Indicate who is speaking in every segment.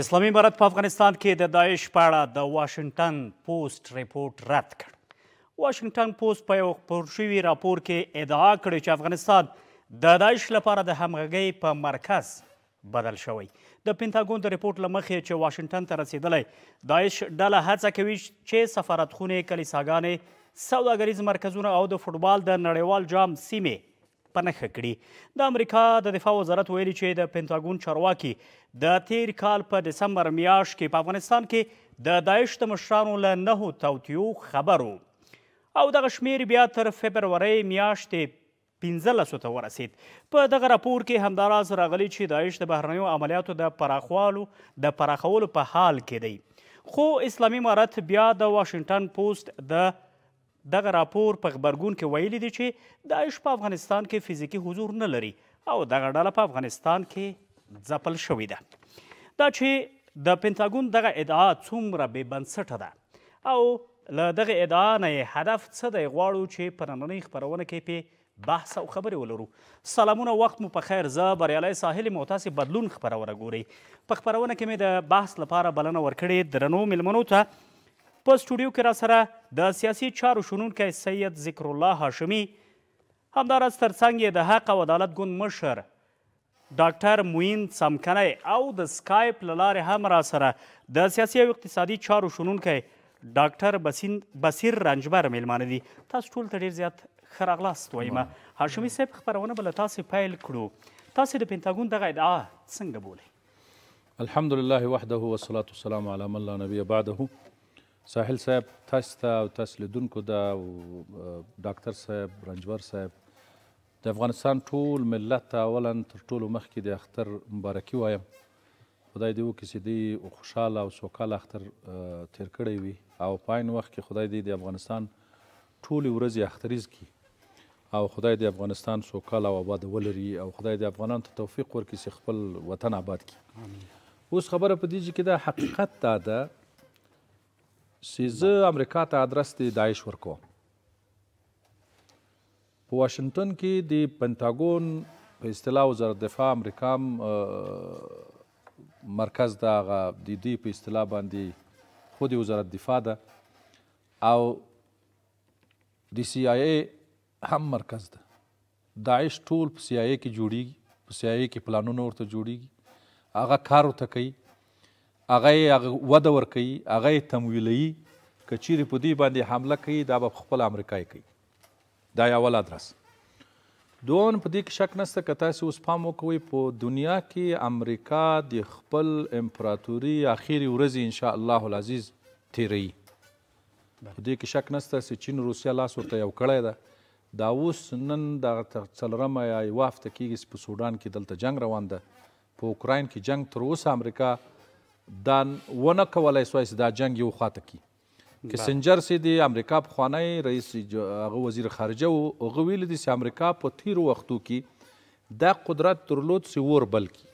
Speaker 1: اسلامي امارات په افغانستان کې د داعش په اړه د واشنگټن پوسټ رپورت رد کړ واشنگټن پوسټ په یو خپور شوي راپور کې ادعا کړې چې افغانستان د داعش لپاره د همغږۍ په مرکز بدل شوی د پینتاګون د رپورت لمخې چې واشنگټن ته رسیدلی داعش ډله هڅه کوي چې سفارتخونه کلیساګانې سوداګریز مرکزونه او د فوټبال د نړیوال جام سیمې په نښه کړي د امریکا د دفاع وزارت ویلي چې د پینټاګون چارواکي د تیر کال په دسمبر میاشت کې په افغانستان کې د داعش د مشرانو له نهو توطیو خبر و او دغه شمیر بیا تر فبرورۍ میاشتې پنځلسو ته ورسید په دغه راپور کې همداراز راغلی چې داعش د بهرنیو عملیاتو د پراخوالو د پراخولو په حال کې دی خو اسلامي امارت بیا د واشنگټن پوسټ د دغه راپور په خبرګون کې ویلي دی چې داعش په افغانستان کې فزیکي حضور نه لري او دغه ډله په افغانستان کې ځپل شوې ده دا چې د پنتاګون دغه ادعا څومره بې بنسټه ده او له دغه ادعا نه یې هدف څه دی غواړو چې په نننۍ خپرونه کې پې بحث او خبرې ولرو سلامونه وخت مو په خیر زه بریالی ساحل یم او تاسې بدلون خپرونه ګورئ په خپرونه کې مې د بحث لپاره بلنه ورکړې درنو میلمنو ته په سټوډیو کې را سره د سیاسي چارو شنونکی سید ذکر الله هاشمي همداراز ترڅنګ یې د حق او عدالت ګوند مشر ډاکټر موین سمکنی او د سکایپ له لارې هم را سره د سیاسي او اقتصادي چارو شنونکی ډاکټر بسین بصیر رنجبر میلمانه دي تاسو ټول ته ډېر زیات ښه راغلاست وایم هاشمي صاحب خپرونه به له تاسې پیل کړو تاسې د پینتاګون دغه ادعا څنګه بولئ
Speaker 2: الحمدلله وحده والصلاة والسلام على من لا نبي بعده ساحل صاحب تاسو ته او تاسو لیدونکو ده او ډاکټر صاحب رنجور صاحب د افغانستان ټول ملت ته اولا تر ټولو مخکې د اختر مبارکي وایم خدای دې وکړي چې دوی خوشحاله او سوکاله اختر تیر کړی وي او په عین وخت کې خدای دې د افغانستان ټولې ورځې اختریز کړي او خدای دې افغانستان سوکاله او آباد ولري او خدای دې افغانانو ته توفیق ورکړي چې خپل وطن آباد کړي اوس خبره په دې کې دا حقیقت دا ده سیزه امریکا ته ادرس دی داعش ورکو په واشنگټن کې د پنټاګون په اصطلاح وزارت دفاع امریکا مرکز دا غا د دې په اصطلاح باندې خو د وزارت دفاع ده او د سی آی ای هم مرکز ده داعش ټول په سی آی ای کې جوړیږي په سی آی ای کې پلانونه ورته جوړیږي هغه کار ورته کوي هغه یې وده ورکوي هغه یې تمویلوي که چیرې په دوی باندې حمله کوي دا به خپل امریکای کوي دا یې اول ادرس دوم په دې کې شک نشته که تاسو اوس پام وکوئ په دنیا کې امریکا د خپل امپراتوري اخیری ورځې ان شاء الله العزیز تیروي په دې کې شک نشته چې چین روسیا لاس ورته یو کړی ده دا اوس نن د څلورمه یا یوه هفته کېږي په سوډان کې دلته جنگ روان ده په اوکراین کې جنگ تر اوسه امریکا دا ونه کولای سوای چې دا جنگ یو خواته کی کسنجر سي د امریکا پخوانی رئیس هغه وزیر خارجه و هغه ویل دي چې امریکا په تیرو وختو کې دا قدرت درلود چې ور بلکی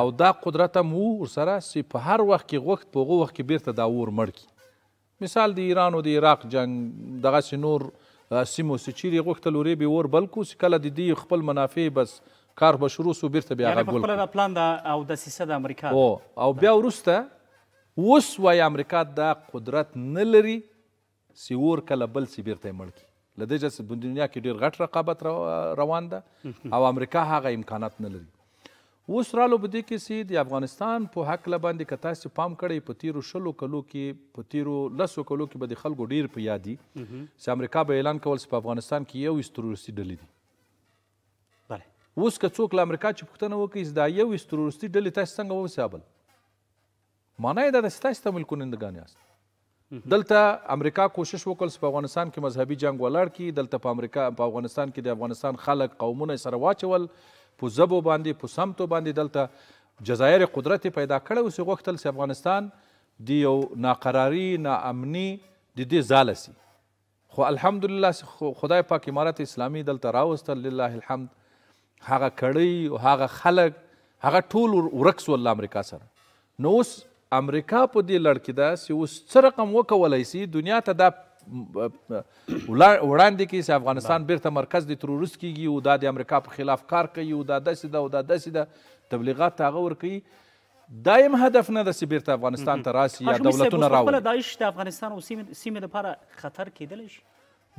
Speaker 2: او دا قدرت هم ورسره چې په هر وخت کې غوښت په هغه وخت کې بیرته دا ور مړ کی مثال د ایران او د عراق جنگ دغه نور سیمو چې چیرې غوښتل ورې به ور بلکو چې کله د دې خپل منافع بس کار به شروع سو بیرته بیا هغه ګل یعنی
Speaker 1: پلان د او د سیسه د امریکا او
Speaker 2: او بیا ورسته اوس وای امریکا دا قدرت نه لري سی ور کله بل سی بیرته مړکی لدې چې په دنیا کې ډیر غټ رقابت رو روان ده او امریکا هغه امکانات نه لري اوس رالو بده کې سي د افغانستان په حق لباندې کتا سي پام کړی په تیرو شلو کلو کې په تیرو لسو کلو کې به د خلکو ډیر په یادي چې امریکا به اعلان کول چې په افغانستان کې یو استروریستي ډلې دي اوس که څوک له امریکا چې پوښتنه وکړي چې دا یو ایست ترورستي ډلې تاسې څنګه ووسیابل معنا یې دا ده چې تاسې تمویل کنندګان یاست دلته امریکا کوشش وکړ چې په افغانستان کې مذهبي جنگ ولاړ کی دلته په امریکا په افغانستان کې د افغانستان خلک قومونه سره واچول په زبو باندې په سمتو باندې دلته جزایر قدرت پیدا کړی اوس یې غوښتل چې افغانستان د یو ناقراري ناامني د دې ځاله سي خو الحمدلله خدای پاک امارت اسلامي دلته راوستل لله الحمد هغه کړۍ او هغه خلک هغه ټول ورک سول له امریکا سره نو اوس امریکا په دې لړ کې داسې اوس څه رقم وکولی سي دنیا ته دا وړاندې کې چې افغانستان بیرته مرکز د تروریست کیږي او دا د امریکا په خلاف کار کوي او دا داسې ده او دا داسې ده تبلیغات ته هغه ورکوي دایم هدف نه ده چې بیرته افغانستان ته راسي یا دولتونه راوړي
Speaker 1: داعش د افغانستان او سیمې لپاره خطر کیدلی شي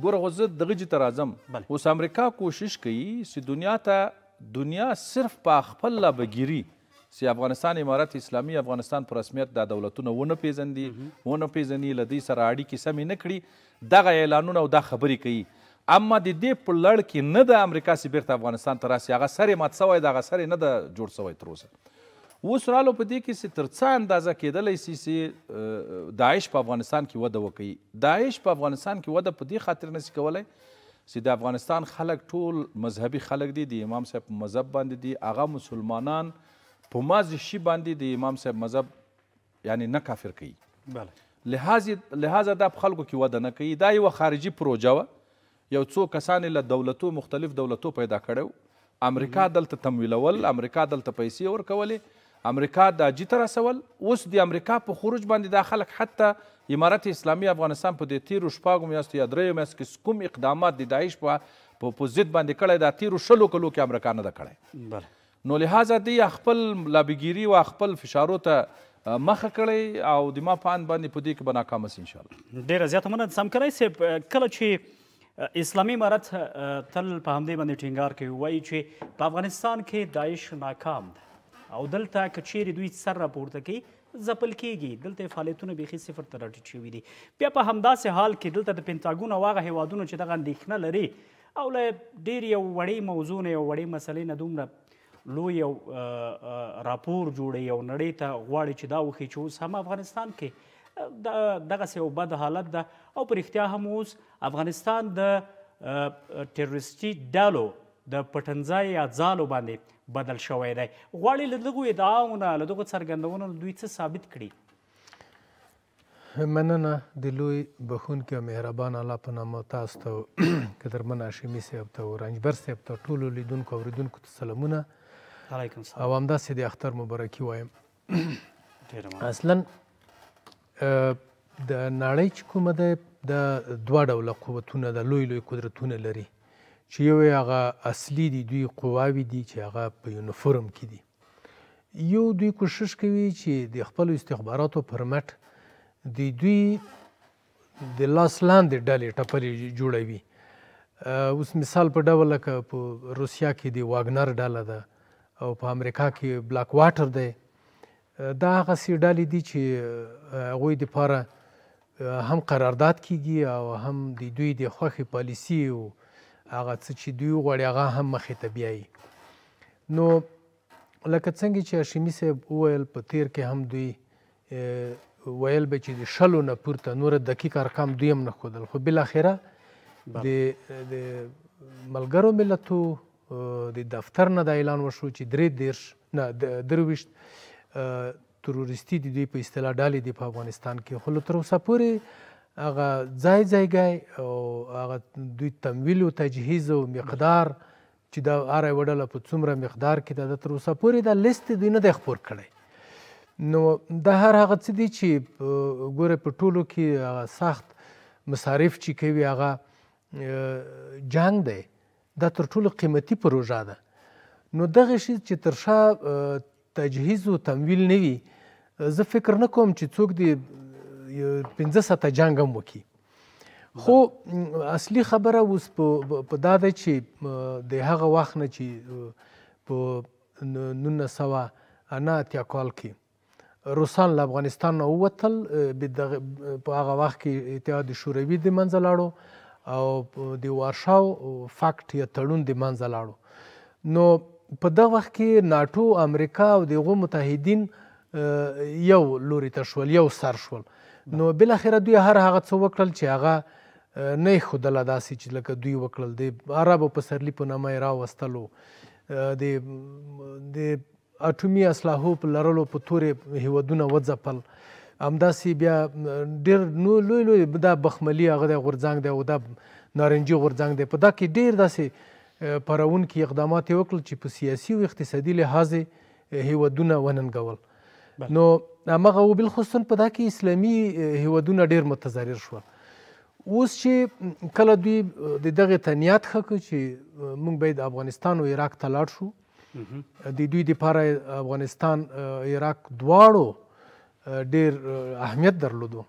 Speaker 2: ګوره خو زه دغه جې ته راځم اوس امریکا کوشش کوي چې دنیا ته دنیا صرف په خپل لبګیري سی افغانستان امارات اسلامی افغانستان پر رسمیت دا دولتونه ونه پیژندي ونه پیژني له دوی سره اړیکې سمې نه کړي دغه اعلانونه او دا خبرې کوي اما د دې په لړ کې نه د امریکا سي بیرته افغانستان ته راسي هغه سر یې مات سوی د هغه سر یې نه ده جوړ سوی تر اوسه اوس رالو په دې کې چې تر څه اندازه کېدلی سي چې داعش په افغانستان کې وده وکړي داعش په افغانستان کې وده په دې خاطر نسي کولی چې د افغانستان خلک ټول مذهبي خلک دي د امام صاحب مذهب باندې دي هغه مسلمانان په مازې شي باندې د امام صاحب مذهب یعنی نه کافر کوي بله لحاظه دا په خلکو کې وده نه کوي دا یوه خارجي پروژه وه یو څو کسان له دولتو مختلف دولتو پیدا کړو امریکا دلته تمویلول امریکا دلته پیسې ورکولې امریکا د جې ته رسول اوس د امریکا په خروج باندې دا خلک حتی امارت اسلامي افغانستان په دې تیرو شپږو میاشتو یا دریو میاشتو کې کوم اقدامات د داعش په په ضد باندې کړی دا تیرو شلو کلو کې امریکا نه ده کړی بله نو لحاظه دی خپل لابګیری او خپل فشارو ته مخه کړی او د ما په اند باندې په دې کې به ناکامه سي ان شاء الله ډیره زیاته مننه سم کړی صاحب
Speaker 1: کله چې اسلامي امارت تل په همدې باندې ټینګار کوي وایي چې په افغانستان کې داعش ناکام ده او دلته که چیرې دوی سر راپورته کوي ځپل کیږي دلته فعالیتونه بیخي صفر ته راټیټ شوي دي بیا په همداسې حال کې دلته د پینتاګون او هغه هیوادونو چې دغه اندېښنه لري او له ډېر یو وړې موضوع نه یو وړې مسلې نه دومره لوی یو راپور جوړي یو نړۍ ته غواړي چې دا وخی چې اوس هم افغانستان کې دغه یو بد حالت ده او پر اختیار هم اوس افغانستان د ټیرریستي ډالو د پټنځای یا ځالو باندې بدل شوی دی غواړي له دغو ادعاونه له دغو څرګندونو دوی څه ثابت کړي
Speaker 3: مننه د لوی بخونکي او مهربان الله په نامه تاسو ته قدرمن هاشمي صاحب ته او رنجبر صاحب ته ټولو لیدونکو او اورېدونکو ته سلامونه علیکم سلام او همداسې د اختر مبارکي وایم اصلا د نړۍ چې کومه ده د دوه ډوله قوتونه د لوی لوی قدرتونه لري چې یو هغه اصلي دي دوی قواوی دي چې هغه په یونیفورم کې دي یو دوی کوشش کوي چې د خپل استخباراتو پرمټ د دوی د لاس لاندې ډلې ټپلې جوړوي اوس مثال په ډول لکه په روسیا کې د واګنر ډله ده او په امریکا کې بلاک واټر دی دا هغه سي ډلې دي چې هغوی د پاره هم قرارداد کیږي او هم د دوی د خوښې پالیسي او هغه څه چې دوی غواړي هغه هم مخې ته بیایي نو لکه څنګه چې هاشمي صاحب وویل په تیر کې هم دوی ویل به چې د شلو نه پورته نوره دقیق ارقام دوی هم نه ښودل خو بالاخره
Speaker 2: د
Speaker 3: د ملګرو ملتو د دفتر نه دا اعلان وشو چې درې دیرش نه درویشت تروریستي د دوی په اصطلاح ډالې دي په افغانستان کې خو تر اوسه پورې هغه ځای ځایګای او هغه دوی تمویل او تجهیز او مقدار چې دا هر یو ډله په څومره مقدار کې د تر اوسه پورې دا لیست دوی نه دی خپور کړی نو دا هر هغه څه دي چې ګوره په ټولو کې سخت مصارف چې کوي هغه جنگ دی دا تر ټولو قیمتي پروژه ده نو دغه شی چې تر شا تجهیز او تمویل نه وي زه فکر نه کوم چې څوک دی 15 ساعته جنگ هم وکړي خو اصلي خبره اوس په دا ده چې د هغه وخت نه چې په 1990 کال کې روسان له افغانستان نه ووتل په هغه وخت کې اتحاد شوروي د منځه لاړو او د وارشاو فاکټ یا تړون د منځه لاړو نو په دغه وخت کې ناتو امریکا او دغه متحدین یو لوري ته شول یو سر شول نو بل اخر دوی هر هغه څه وکړل چې هغه نه خودل داسې چې لکه دوی وکړل د عرب په سرلی په نامه راوستلو د د اټومي اسلحو په لرلو په تورې هیودونه وځپل همداسې بیا ډېر نو لوی لوی دا بخملي هغه د غورځنګ دی او دا نارنجي غورځنګ دی په دا کې ډېر داسې پرون کې اقدامات وکړل چې په سیاسي او اقتصادي لحاظ هیودونه وننګول نو هغه وبالخصوص په دا کې اسلامي هیوادونه ډیر متضرر شول اوس چې کله دوی د دغه تنیات خکو چې مونږ باید افغانستان او عراق ته لاړ شو د دوی لپاره افغانستان عراق دواړو ډیر اهمیت درلودو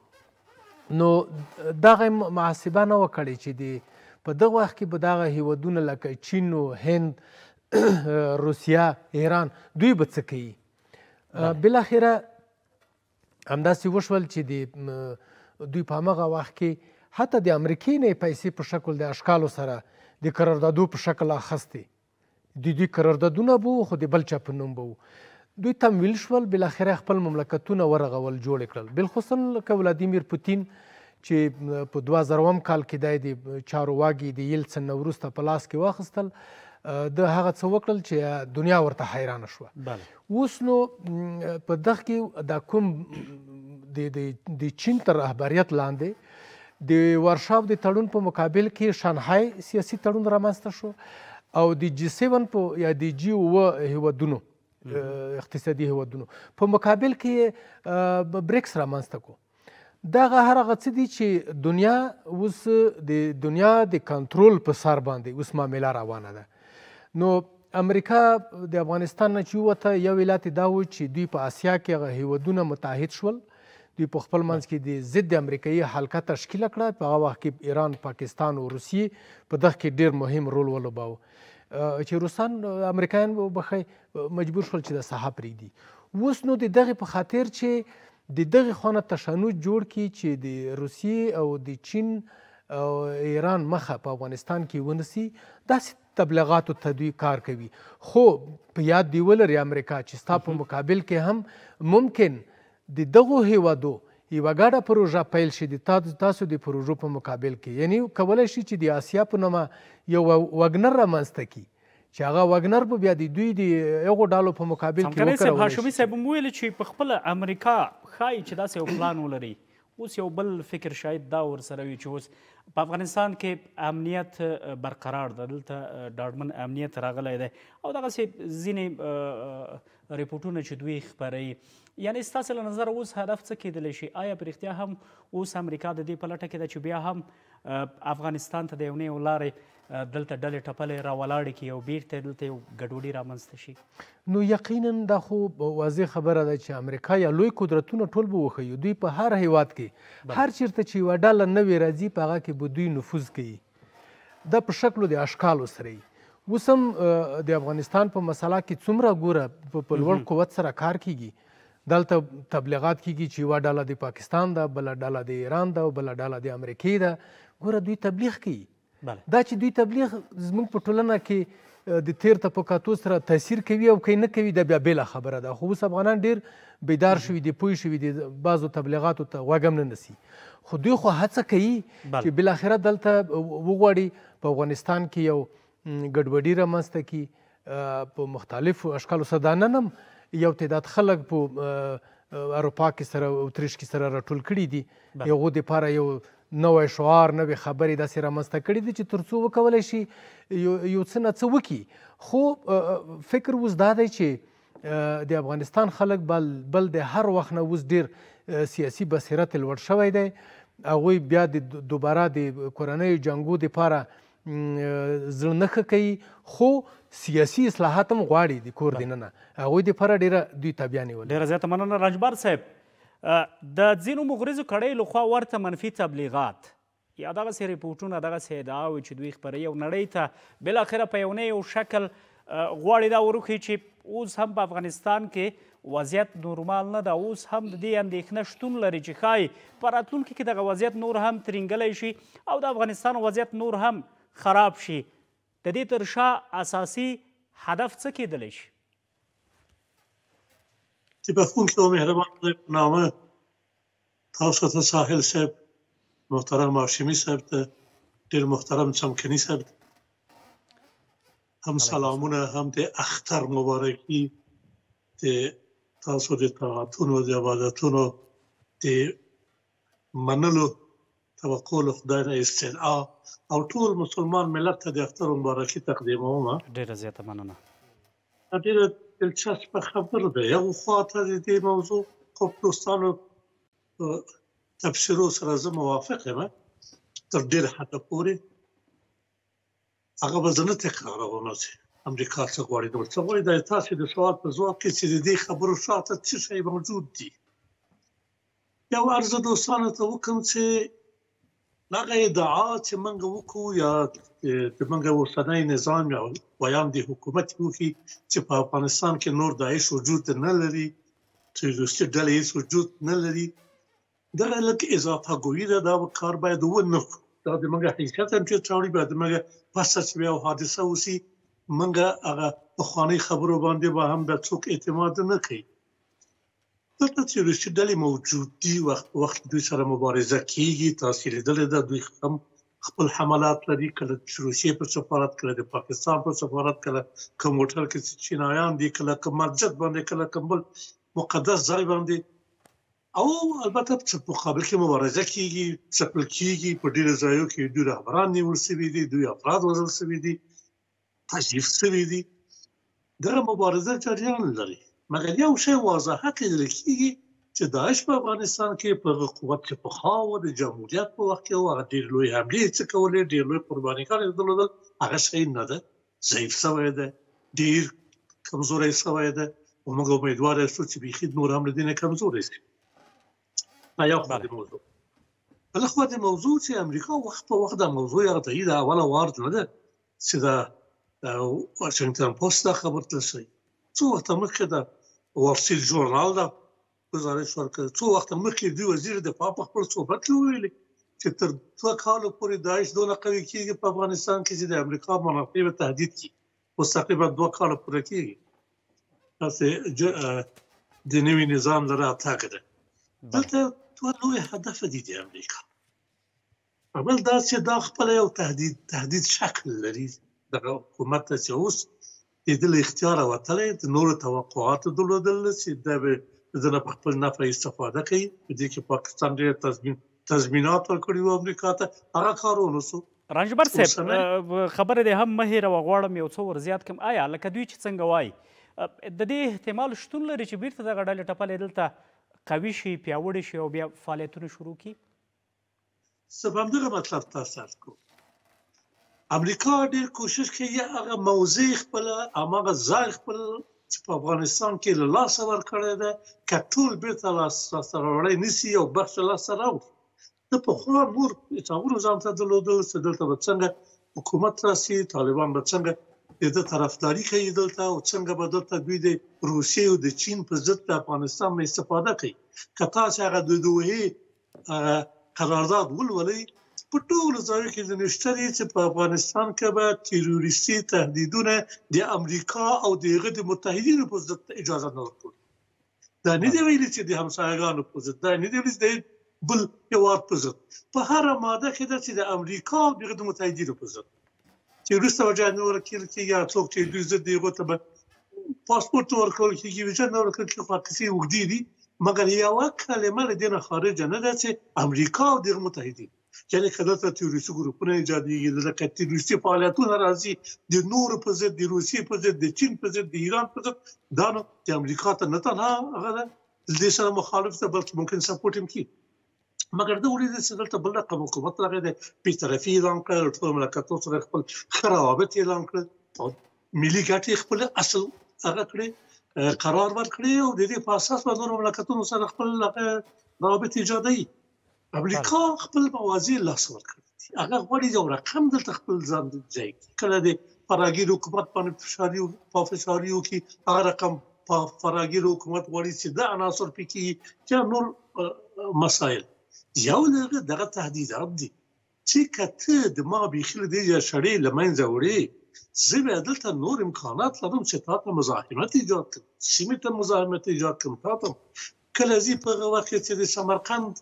Speaker 3: نو دغه محاسبه نه وکړي چې د په دغه وخت کې به دغه هیوادونه لکه چین او هند روسیا ایران دوی به څه کوي بلاخره همداسې وشول چې د دوی په همغه وخت کې حتی د امریکې نه پیسې په شکل د اشکالو سره د قراردادو په شکل اخیستې د دوی قراردادونه بو خو د بل چا په نوم بو دوی تمویل شول بلاخره خپل مملکتونه ورغول جوړ کړل بالخصوص لکه ولادیمیر پوتین چې په 2000 کال کې د چارو واګي د یلسن وروسته په لاس کې واخستل د هغه څه وکړل چې دنیا ورته حیران شوه اوس نو په دغ کې دا کوم د د چین تر رهبریت لاندې د ورشاو د تړون په مقابل کې شانهای سیاسي تړون رامنځته شو او د جی 7 په یا د جی 9 هیوادونو اقتصادي هیوادونو په مقابل کې بریکس رامنځته کو دغه هر هغه څه دي چې دنیا اوس د دنیا د کنټرول په سر باندې اوس معامله روانه ده نو امریکا د افغانستان نه چې وته یو ولایت دا و چې دوی په آسیا کې هغه هیوادونه متحد شول دوی په خپل منځ کې د ضد امریکایي حلقه تشکیل کړه په هغه وخت کې ایران پاکستان او روسیې په دغه کې ډیر مهم رول ولوباوه چې روسان امریکایان وبخي مجبور شول چې د ساحه پرېږدي اوس نو د دغه په خاطر چې د دغه خانه تشنج جوړ کی چې د روسیې او د چین او ایران مخه په افغانستان کې ونسی دا تبلیغاتو تدوی کار کوي خو په یاد دی ولري امریکا چې ستا په مقابل کې هم ممکن د دغو هیوادو یو ګډه پروژه پیل شي د تاسو د پروژو په مقابل کې یعنی کولای شي چې د آسیا په نومه یو وګنر رامنځته کړي چې هغه وګنر به بیا د دوی د یو ډالو په مقابل کې وکړي څنګه صاحب هاشمي
Speaker 1: صاحب مویل چې په خپل امریکا خای چې داسې یو پلان ولري اوس یو بل فکر شاید دا ورسره وي چې اوس په افغانستان کې امنیت برقرار ده دلته ډاډمن امنیت راغلی دی او دغسې ځینې ریپورټونه چې دوی خپروي یعنی ستاسو له نظر اوس هدف څه کېدلی شي آیا په رښتیا هم اوس امریکا د دې په لټه کې ده چې بیا هم افغانستان ته د یو نوې لارې دلته ډلې ټپلې راولاړې کړي او بیرته دلته یو ګډوډي رامنځته شي
Speaker 3: نو یقینا دا خو واضح خبره ده چې امریکا یا لوی قدرتونه ټول به وښیي دوی په هر هیواد کې هر چیرته چې یوه ډله نوې راځي په هغه کې به دوی نفوذ کوي دا په شکلو د اشکالو سره وسم د افغانستان په مسله کې څومره ګوره په لوړ قوت سره کار کیږي دلته تبلیغات کیږي چې یوه ډله د پاکستان ده بله ډله د ایران ده او بله ډله د امریکې ده ګوره دوی تبلیغ کوي دا چې دوی تبلیغ زموږ په ټولنه کې د تیر ته په کتو سره تاثیر کوي او کوي نه کوي دا بیا بېله خبره ده خو اوس افغانان ډېر بیدار شوي دي پوه شوي دي بعضو تبلیغاتو ته غوږ هم نه نسي خو دوی خو هڅه کوي چې بالاخره دلته وغواړي په افغانستان کې یو ګډوډي رامنځته کړي په مختلفو اشکالو سداننم یو تعداد خلک په اروپا کې سره اتریش کې سره راټول کړي دي یو دپاره یو نوی شعار نوې خبرې داسې رامنځته کړي دي چې تر څو وکولی شي یو څه نه څه وکړي خو فکر اوس دا دی چې د افغانستان خلک بل بل د هر وخت نه اوس ډېر سیاسي بصیرت لوړ شوی دی هغوی بیا د دوباره د کورنیو جنګو دپاره زړه نخه کوي خو سیاسي اصلاحات
Speaker 1: هم غواړي د کور دننه هغوی دپاره ډېره دوی تابیا نیولې ډېره زیاته مننه راجبار صاحب د ځینو مغرضو کړیو لخوا ورته منفي تبلیغات یا دغسې ریپورټونه دغسې ادعاوې چې دوی خپروي او نړۍ ته بلاخره په یو نه یو شکل غواړي دا وروښي چې اوس هم په افغانستان کې وضعیت نورمال نه ده اوس هم د دې اندېښنه شتون لري چې ښایي په راتلونکي کې دغه وضعیت نور هم ترینګلی شي او د افغانستان وضعیت نور هم خراب شي د دې تر شا اساسي هدف څه کېدلی شي
Speaker 4: چې بخښونکی او مهربان خدای په نامه تاسو ته ساحل صاحب محترم هاشمي صاحب ته ډېر محترم چمکني صاحب هم سلامونه هم د اختر مبارکي د تاسو د طاعتونو د عبادتونو د منلو توکل خدای نه استدعا او ټول مسلمان ملت ته د اختر مبارکي تقدیموم
Speaker 1: ډیره زیاته مننه
Speaker 4: ډیره دلچسپه خبر ده یو خاطر دې موضوع خو دوستانو تفسیرو سره زه موافق یم تر ډیره حد پورې هغه وزنه تکراروم چې امریکا څخه غواړي نو څه غواړي د تاسو د سوال په ځواب کې چې د دې خبرو شاته څه شی موجود دي یو ارزه دوستانو ته وکم چې هغه ادعا چې موږ وکړو یا چې موږ اوسنۍ نظام یا ویام دی حکومت وکړي چې په افغانستان کې نور دایښ وجود نه لري چې دوستي ډلې هیڅ وجود نه لري دا لکه اضافه ګوي ده دا کار باید ونه دا د موږ حقیقت هم چې چاړي باید موږ پس چې یو حادثه وسی موږ هغه په خواني خبرو باندې به با هم د څوک اعتماد نه کوي څنګه چې روسي ډلې موجودي وخت وخت دوی سره مبارزه کوي تاسو لیدل دا دوی هم خپل حملات لري کله چې روسي په سفارت کله د پاکستان په سفارت کله کوموټر کې چې چینایان دي کله کوم مسجد باندې کله کوم مقدس ځای باندې او البته چې په مقابل کې مبارزه کوي څپل کوي په ډیرو ځایو کې دوی رهبران نیول شوی دي دوی افراد وژل شوی دي تجدید شوی دي دا مبارزه جریان لري مګر یو شی واضحه لیدل کیږي چې داعش په افغانستان کې په قوت کې په خاو د جمهوریت په وخت کې هغه ډیر لوی حمله چې کولې ډیر لوی قرباني کړې درلودل هغه شی نه ده ضعیف شوی ده ډیر کمزورې شوی ده او موږ امیدوار یو چې بيخي نور هم لدینه کمزورې شي
Speaker 1: دا یو خبره موضوع
Speaker 4: بل خو د موضوع چې امریکا وخت په وخت د موضوع یې راته دا اوله وارد نه ده چې دا واشنگتن پوسټ خبر تل شي څو وخت مخکې ده وفصل جورنال ده گزارش ورکړ څو وخت مخکې دی وزیر دفاع په خپل صحبت کې ویلي چې تر دوه کالو پورې داعش دونه قوي کیږي په افغانستان کې چې د امریکا منافع به تهدید کی اوس تقریبا دوه کالو پورې کیږي تاسو د نوي نظام لپاره اتاک ده دلته دوه نوې هدف دي د امریکا اول دا چې دا خپل یو تهدید تهدید شکل لري د حکومت چې اوس د دې له اختیار وتلې د نورو توقعات درلودل چې دا به ځنه په خپل نفع استفاده کوي په دې کې پاکستان ډېر تضمین تضمینات ورکړي وو امریکا ته هغه کارونه سو
Speaker 1: رنجبر صاحب خبره دې هم مهره وغواړم یو څو ور زیات کم آیا لکه دوی چې څنګه وای د دې احتمال شتون لري چې بیرته دغه ډلې ټپلې دلته قوي شي پیاوړي شي او بیا فعالیتونه شروع کړي سبب دغه مطلب تاسو کو
Speaker 4: امریکا ډیر کوشش کوي هغه موضوع خپل هغه ځای خپل چې په افغانستان کې له لاسه ورکړی ده کټول بیرته لاسه راوړی نسی او بخش لاسه راوړي د په خو مور تصور ځان ته درلودو چې دلته به څنګه حکومت راسي طالبان به څنګه د طرفداري کوي دلته او څنګه به دلته دوی د روسیې او د چین په ضد د افغانستان مې استفاده کوي کته چې هغه د دوی قرارداد ولولي په ټولو ځایو کې د نشتري چې په افغانستان کې به تروریستي تهدیدونه د امریکا او د غد متحدینو په ضد اجازه نه ورکړي دا نه دی ویل چې د همسایګانو په ضد دا نه دی ویل چې بل یو په ضد په هر ماده کې د چې د امریکا او د غد متحدینو په ضد چې روسو جنور کې کې یا څوک چې دوی ضد دی غوته به پاسپورت ورکول کیږي وجه نه ورکول کیږي خو کسی وګدي دي مګر یو کلمه له دینه خارج نه ده چې امریکا او د متحدینو یعنی کله ته تروریستي ګروپونه ایجادېږي د تروریستي فعالیتونه راځي د نور په ضد د روسي په ضد د چین په ضد د ایران په ضد دا نو د امریکا ته نه تنها هغه د سره مخالف ته بلکې ممکن سپورټ هم کوي مګر دا ولې چې دلته بل رقم حکومت راغی د پیترفي اعلان کړ ټول مملکتونو سره خپل خرابت اعلان کړ او ملي ګټې خپل اصل هغه کړې قرار ورکړي او د دې په اساس باندې مملکتونو سره خپل رابطه ایجادي امریکا خپل موازی لاس ورکړي هغه غوړي یو رقم دلته خپل ځان دی ځای کله د فراګیر حکومت باندې فشاری او په فشاری او کی هغه رقم په فراګیر حکومت غوړي چې دا عناصر پکې چې نور مسائل یو لږه دغه تهدیدات دي چې کته د ما بخیل دی یا شړې لمنځه وړي زه دلته نور امکانات لرم چې تاسو مزاحمت ایجاد کړئ سیمه ته مزاحمت ایجاد کړئ تاسو کله زی په وخت کې د سمرقند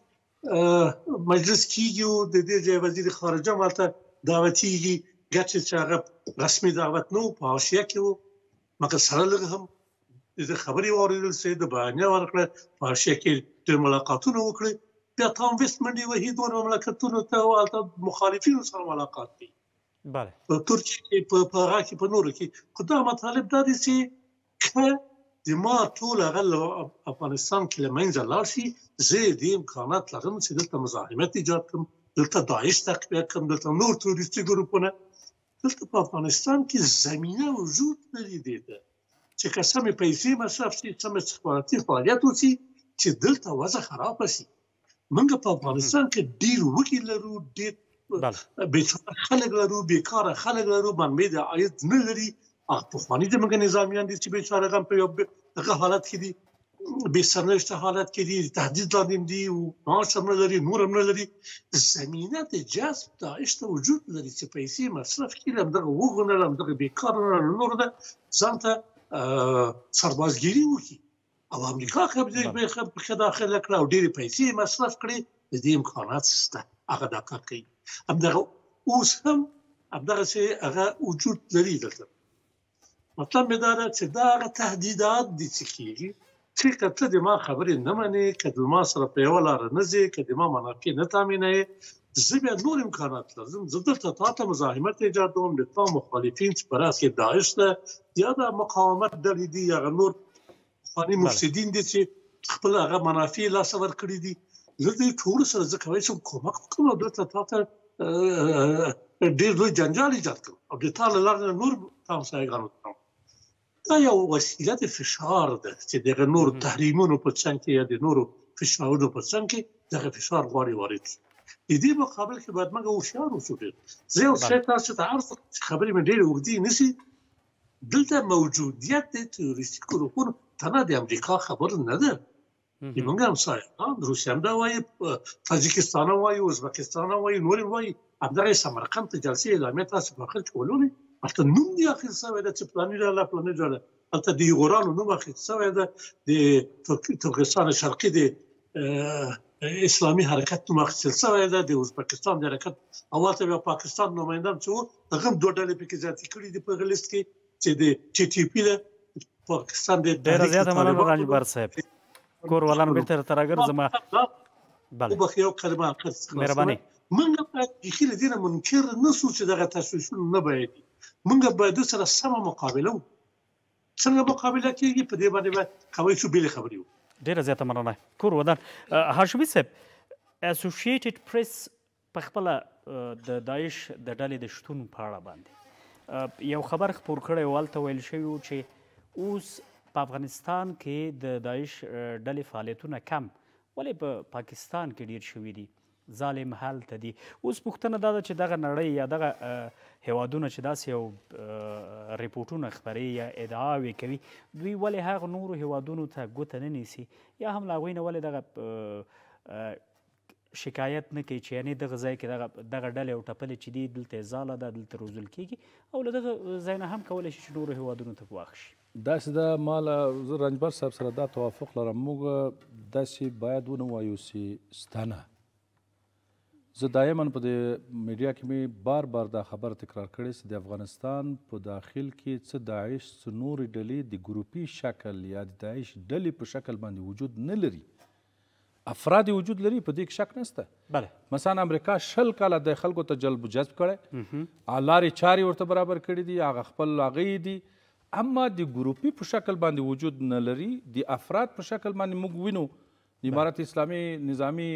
Speaker 4: مجلس کیږي او د دې ځای وزیر خارجه مالته دعوتيږي ګټ چې هغه رسمي دعوت نو په حاشیه کې وو مګر سره لږ هم د خبري اوریدل سي د بیانیه ورکړه په حاشیه کې د ملاقاتونو وکړي بیا تام وستمنډي وهي دوه مملکتونو ته او البته مخالفینو سره ملاقات دي بله په ترکیه کې په هغه کې په نورو کې خدای مطالب دا دي چې ما ټول هغه افغانستان کې لمنځه لاړ شي زه دې امکانات لرم چې دلته مزاحمت ایجاد کړم دلته داعش تقویه کړم دلته نور تروریستي ګروپونه دلته په افغانستان کې زمينه وجود لري دې چې که سمې پیسې مصرف شي سمې استخباراتي فعالیت وشي چې دلته وضع خراب شي موږ په افغانستان کې ډیر وکی لرو ډیر بیچاره خلک لرو بیکاره خلک لرو باندې د عاید نه لري هغه پخوانی زموږ نظامیان دي چې به چاره غم په یو دغه حالت کې دي به سرنوشت حالت کې دي تهدید لاندې دي او معاش هم لري نور هم لري زمينه د جذب داعش ته وجود لري چې پیسې مصرف کړي هم دغه وګونه هم دغه بیکار نه نور ده ځانته سربازګيري وکړي او امریکا خپل به خپل داخله کړ او ډېری پیسې مصرف کړي د دې امکانات شته هغه دقیق هم دغه اوس هم همدغه شی هغه وجود لري دلته مطلب مې دا ده چې دا هغه تهدیدات دي چې کیږي چې کته د ما خبرې نه منې کله ما سره په یو لار نه ځي کله ما منافع نه تامینې زه بیا نور امکانات لازم زه دلته تاسو مزاحمت ایجاد دوم د تاسو مخالفین چې پر اساس داعش ته یا د مقاومت ډلې دي یا نور خاني مفسدين دي چې خپل هغه منافع لا سور کړی دي زه دې ټول سره زه کوي چې کومک کوم دلته تاسو ډېر لوی جنجال ایجاد کړ او د تاسو لار نور تاسو څنګه غواړم دا یو وسیله د فشار ده چې د نور تحریمونو په څنګ کې یا د نورو فشارونو په څنګ کې دغه فشار غواړي وارد شي د دې مقابل کې باید موږ هوښیار اوسو زه یو څه تاسو ته عرض خبرې مې ډېرې وګدي نسی دلته موجودیت د تروریستي ګروپونو تنه د امریکا خبر نه ده موږ هم سایه روسیه هم دا وایي تاجکستان وایي ازبکستان وایي نور وایي همدغه سمرقند ته جلسې اعلامیه تاسو په خلک ولونه هلته نوم دی اخیست شوی ده چې پلاني ډله پلاني ډله هلته د یوګورانو نوم اخیست شوی ده د ترکستان شرقي د اسلامي حرکت نوم اخیستل شوی ده د ازبکستان د حرکت اواته بیا پاکستان نمائندان چې هغه دوه ډلې پکې ځاتې کړې دي په لست کې چې د ټي ټي پی له
Speaker 1: پاکستان د ډېر زیات مننه غني بار صاحب کور ولان به تر تر اگر زما بله وبخ یو کلمه مهرباني
Speaker 4: موږ په دې خله دینه منکر نه سوچ دغه تشویش نه باید موږ به د سره سم مقابله
Speaker 1: څنګه مقابله کیږي په دې باندې به کوي شو بیل خبرې ډیره زیاته مننه کور ودان هاشمي صاحب اسوسییټډ پریس په خپل د داعش د ډلې د شتون په اړه باندې یو خبر خپور کړی والته ویل شوی و چې اوس په افغانستان کې د داعش ډلې فعالیتونه کم ولې په پا پاکستان کې ډیر شوې دي ظالم حال ته دي اوس پوښتنه دا ده چې دغه نړۍ یا دغه هیوادونه چې داسې یو ریپورټونه خپري یا ادعاوې کوي دوی ولې هغه نورو هیوادونو ته ګوته نه نیسي یا هم له هغوی نه ولې دغه شکایت نه کوي چې یعنی دغه ځای کې دغه دغه ډلې او ټپلې چې دي دلته ځاله ده دلته روزل
Speaker 2: کیږي او
Speaker 1: له دغه ځای نه هم کولی شي چې نورو هیوادونو ته واخ شي
Speaker 2: داسې د ما له رنجبر صاحب سره دا توافق لرم موږ داسې باید ونه وایو چې ستنه زه دایما په د میډیا کې مې بار بار دا خبر تکرار کړې چې د افغانستان په داخل کې څه داعش څه نورې ډلې د ګروپي شکل یا د داعش ډلې په شکل باندې وجود نه لري افراد وجود لري په دې کې شک نشته بله مثلا امریکا شل کاله د خلکو ته جلب جذب کړي لارې چارې ورته برابر کړي دي هغه خپل هغې دي اما د ګروپي په شکل باندې وجود نه لري د افراد په شکل باندې موږ وینو د امارت اسلامي نظامي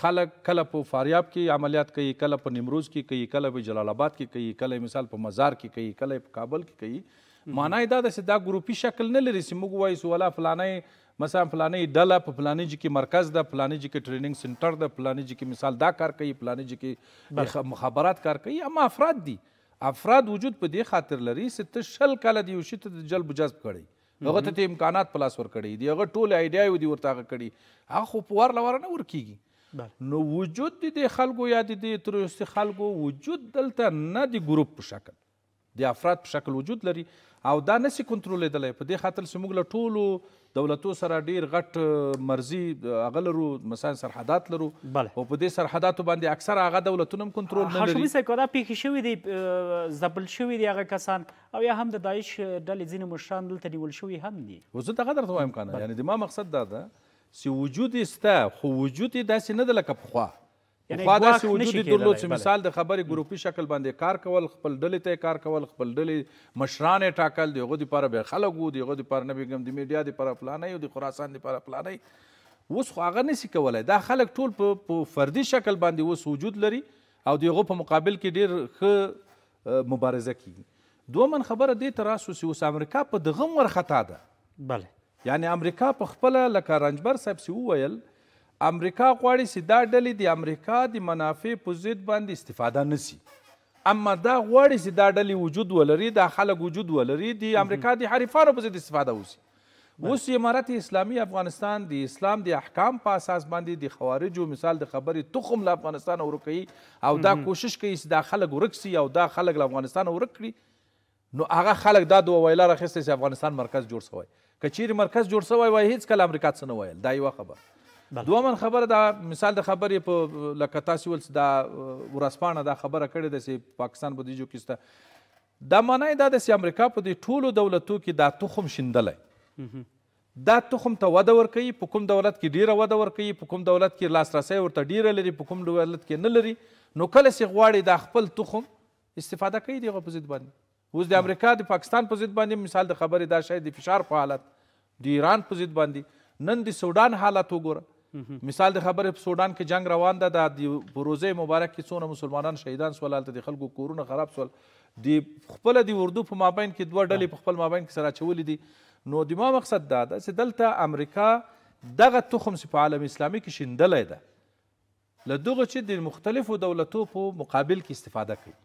Speaker 2: خلک کله په فاریاب کې عملیات کوي کله په نیمروز کې کوي کله په جلال آباد کې کوي کله مثال په مزار کې کوي کله په کابل کې کوي معنا دا ده چې دا ګروپي شکل نه لري چې موږ وایو والا فلانی مثلا فلانی ډله په فلانی جي کې مرکز ده فلانی جي کې ټریننګ سنټر ده فلانی جي کې مثال دا کار کوي فلانی جي کې مخابرات کار کوي اما افراد دي افراد وجود په دې خاطر لري چې ته شل کاله د یو شي ته جلب جذب کړئ هغه ته امکانات په لاس ورکړي دي هغه ټول ایډیاوې دي ورته هغه کړي هغه خو په ورله ور نه ورکیږي نو وجود د خلکو یا د تروریست خلکو وجود دلته نه د ګروپ په شکل د افراد په شکل وجود لري او دا نسی کنټرولېدلی په دې خاطر چې موږ له ټولو دولتو سره ډیر غټ مرزي هغه لرو مثلا سرحدات لرو بله. او په دې سرحداتو باندې اکثر هغه دولتونه هم کنټرول نه لري هاشمي
Speaker 1: صاحب دا پیښې شوي دي زبل شوي دي هغه کسان او یا هم د داعش ډلې ځینې مشران دلته نیول شوي هم دي
Speaker 2: وزه دغه درته وایم که یعنی د ما مقصد دا ده سی وجود سته خو وجود یې داسې نه ده لکه پخوا پخوا داسې وجود یې درلود چې مثال د خبرې ګروپي شکل باندې کار کول خپل ډلې ته کار کول خپل ډلې مشران یې ټاکل د هغو دپاره بیا خلک وو د هغو دپاره نه بېګم د میډیا دپاره فلانی او د خراسان دپاره فلانی اوس خو هغه نسی کولی دا خلک ټول په فردي شکل باندې اوس وجود لري او د هغو په مقابل کې ډېر ښه مبارزه کیږي دومن خبره دې ته راسو چې اوس امریکا په دغه مرخطا ده بله یعنی امریکا په خپله لکه رنجبر صاحب سي وویل امریکا غواړي چې دا ډلې د امریکا د منافع په ضد باندې استفاده نه سي اما دا غواړي چې دا ډلې وجود ولري دا خلک وجود ولري د امریکا د حریفانو په ضد استفاده وسي اوس امارت اسلامی افغانستان د اسلام د احکام په اساس باندې د خوارجو مثال د خبرې تخم له افغانستان ورکوي او دا کوشش کوي چې دا خلک ورک سي او دا خلک له افغانستان ورک کړي نو هغه خلک دا دوه ویلار اخیستی چې افغانستان مرکز جوړ سوی که چیرې مرکز جوړ سوی وای هیڅکله امریکا څه نه ویل دا یوه خبره دومن خبره دا مثال د خبرې په لکه تاسې ویل دا ورځپاڼه دا خبره کړې ده چې پاکستان په دې کې سته دا معنا دا ده چې امریکا په دې ټولو دولتو کې دا تخم شیندلی دا تخم ته وده ورکوي په کوم دولت کې ډیره وده ورکوي په کوم دولت کې لاسرسی ورته ډیره لري په کوم دولت کې نه لري نو کله چې غواړي دا خپل تخم استفاده کوي دغه په ضد باندې اوس د امریکا د پاکستان په ضد باندې مثال د خبرې دا شی د فشار په حالت د ایران په ضد باندې نن د سودان حالت وګوره مثال د خبرې په سودان کې جنگ روان ده د روزې مبارک کې څونه مسلمانان شهیدان سول هلته د خلکو کورونه خراب سول د خپله د اردو په مابین کې دوه ډلې په خپل مابین کې سره اچولي دي نو د ما مقصد دا ده چې دلته امریکا دغه تخم چې په عالم اسلامي کې شیندلی ده له دغه چې د مختلفو دولتو په مقابل کې استفاده کوي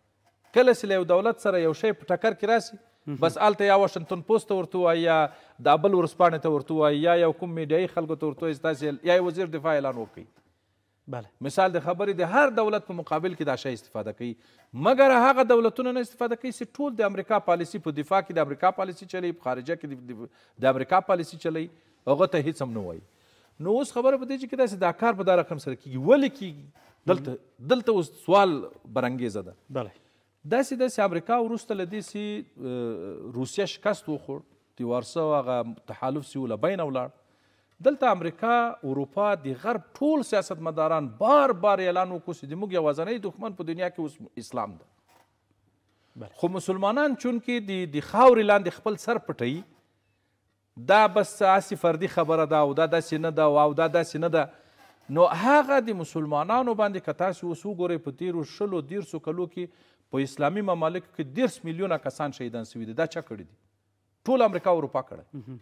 Speaker 2: کله چې له یو دولت سره یو شی په ټکر کې راسي بس هلته یا واشنګټن پوسټ ته ورته وایي یا د بل ورځپاڼې ته ورته وایي یا یو کوم میډیایي خلکو ته ورته وایي تاسې یا وزیر دفاع اعلان وکړي بله مثال د خبرې د هر دولت په مقابل کې دا شی استفاده کوي مګر هغه دولتونه نه استفاده کوي چې ټول د امریکا پالیسي په دفاع کې د امریکا پالیسي چلی په خارجه کې د امریکا پالیسي چلی هغه ته هیڅ هم نه وایي نو اوس خبره په دې چې کې داسې دا کار په دا رقم سره کیږي ولې کیږي دلته دلته اوس سوال برانګیزه ده بله داسې داسې امریکا وروسته له دې سي روسیه شکست وخوړ دیوار سوه هغه تحالف سي له بینه ولاړ دلته امریکا اروپا د غرب ټول سیاستمداران بار بار اعلان وکړو چې زموږ یوازنی دښمن په دنیا کې اوس اسلام ده خو مسلمانان چونکې د د خاورې لاندې خپل سر پټوي دا بس هسې فردي خبره ده او دا داسې نه ده او دا داسې نه ده نو هغه د مسلمانانو باندې که تاسې اوس وګورئ په تیرو شلو دیرسو کلو کې په اسلامي ممالکو کې دیرس میلیونه کسان شهیدان سوي دي دا چا کړی دي ټول امریکا او اروپا کړی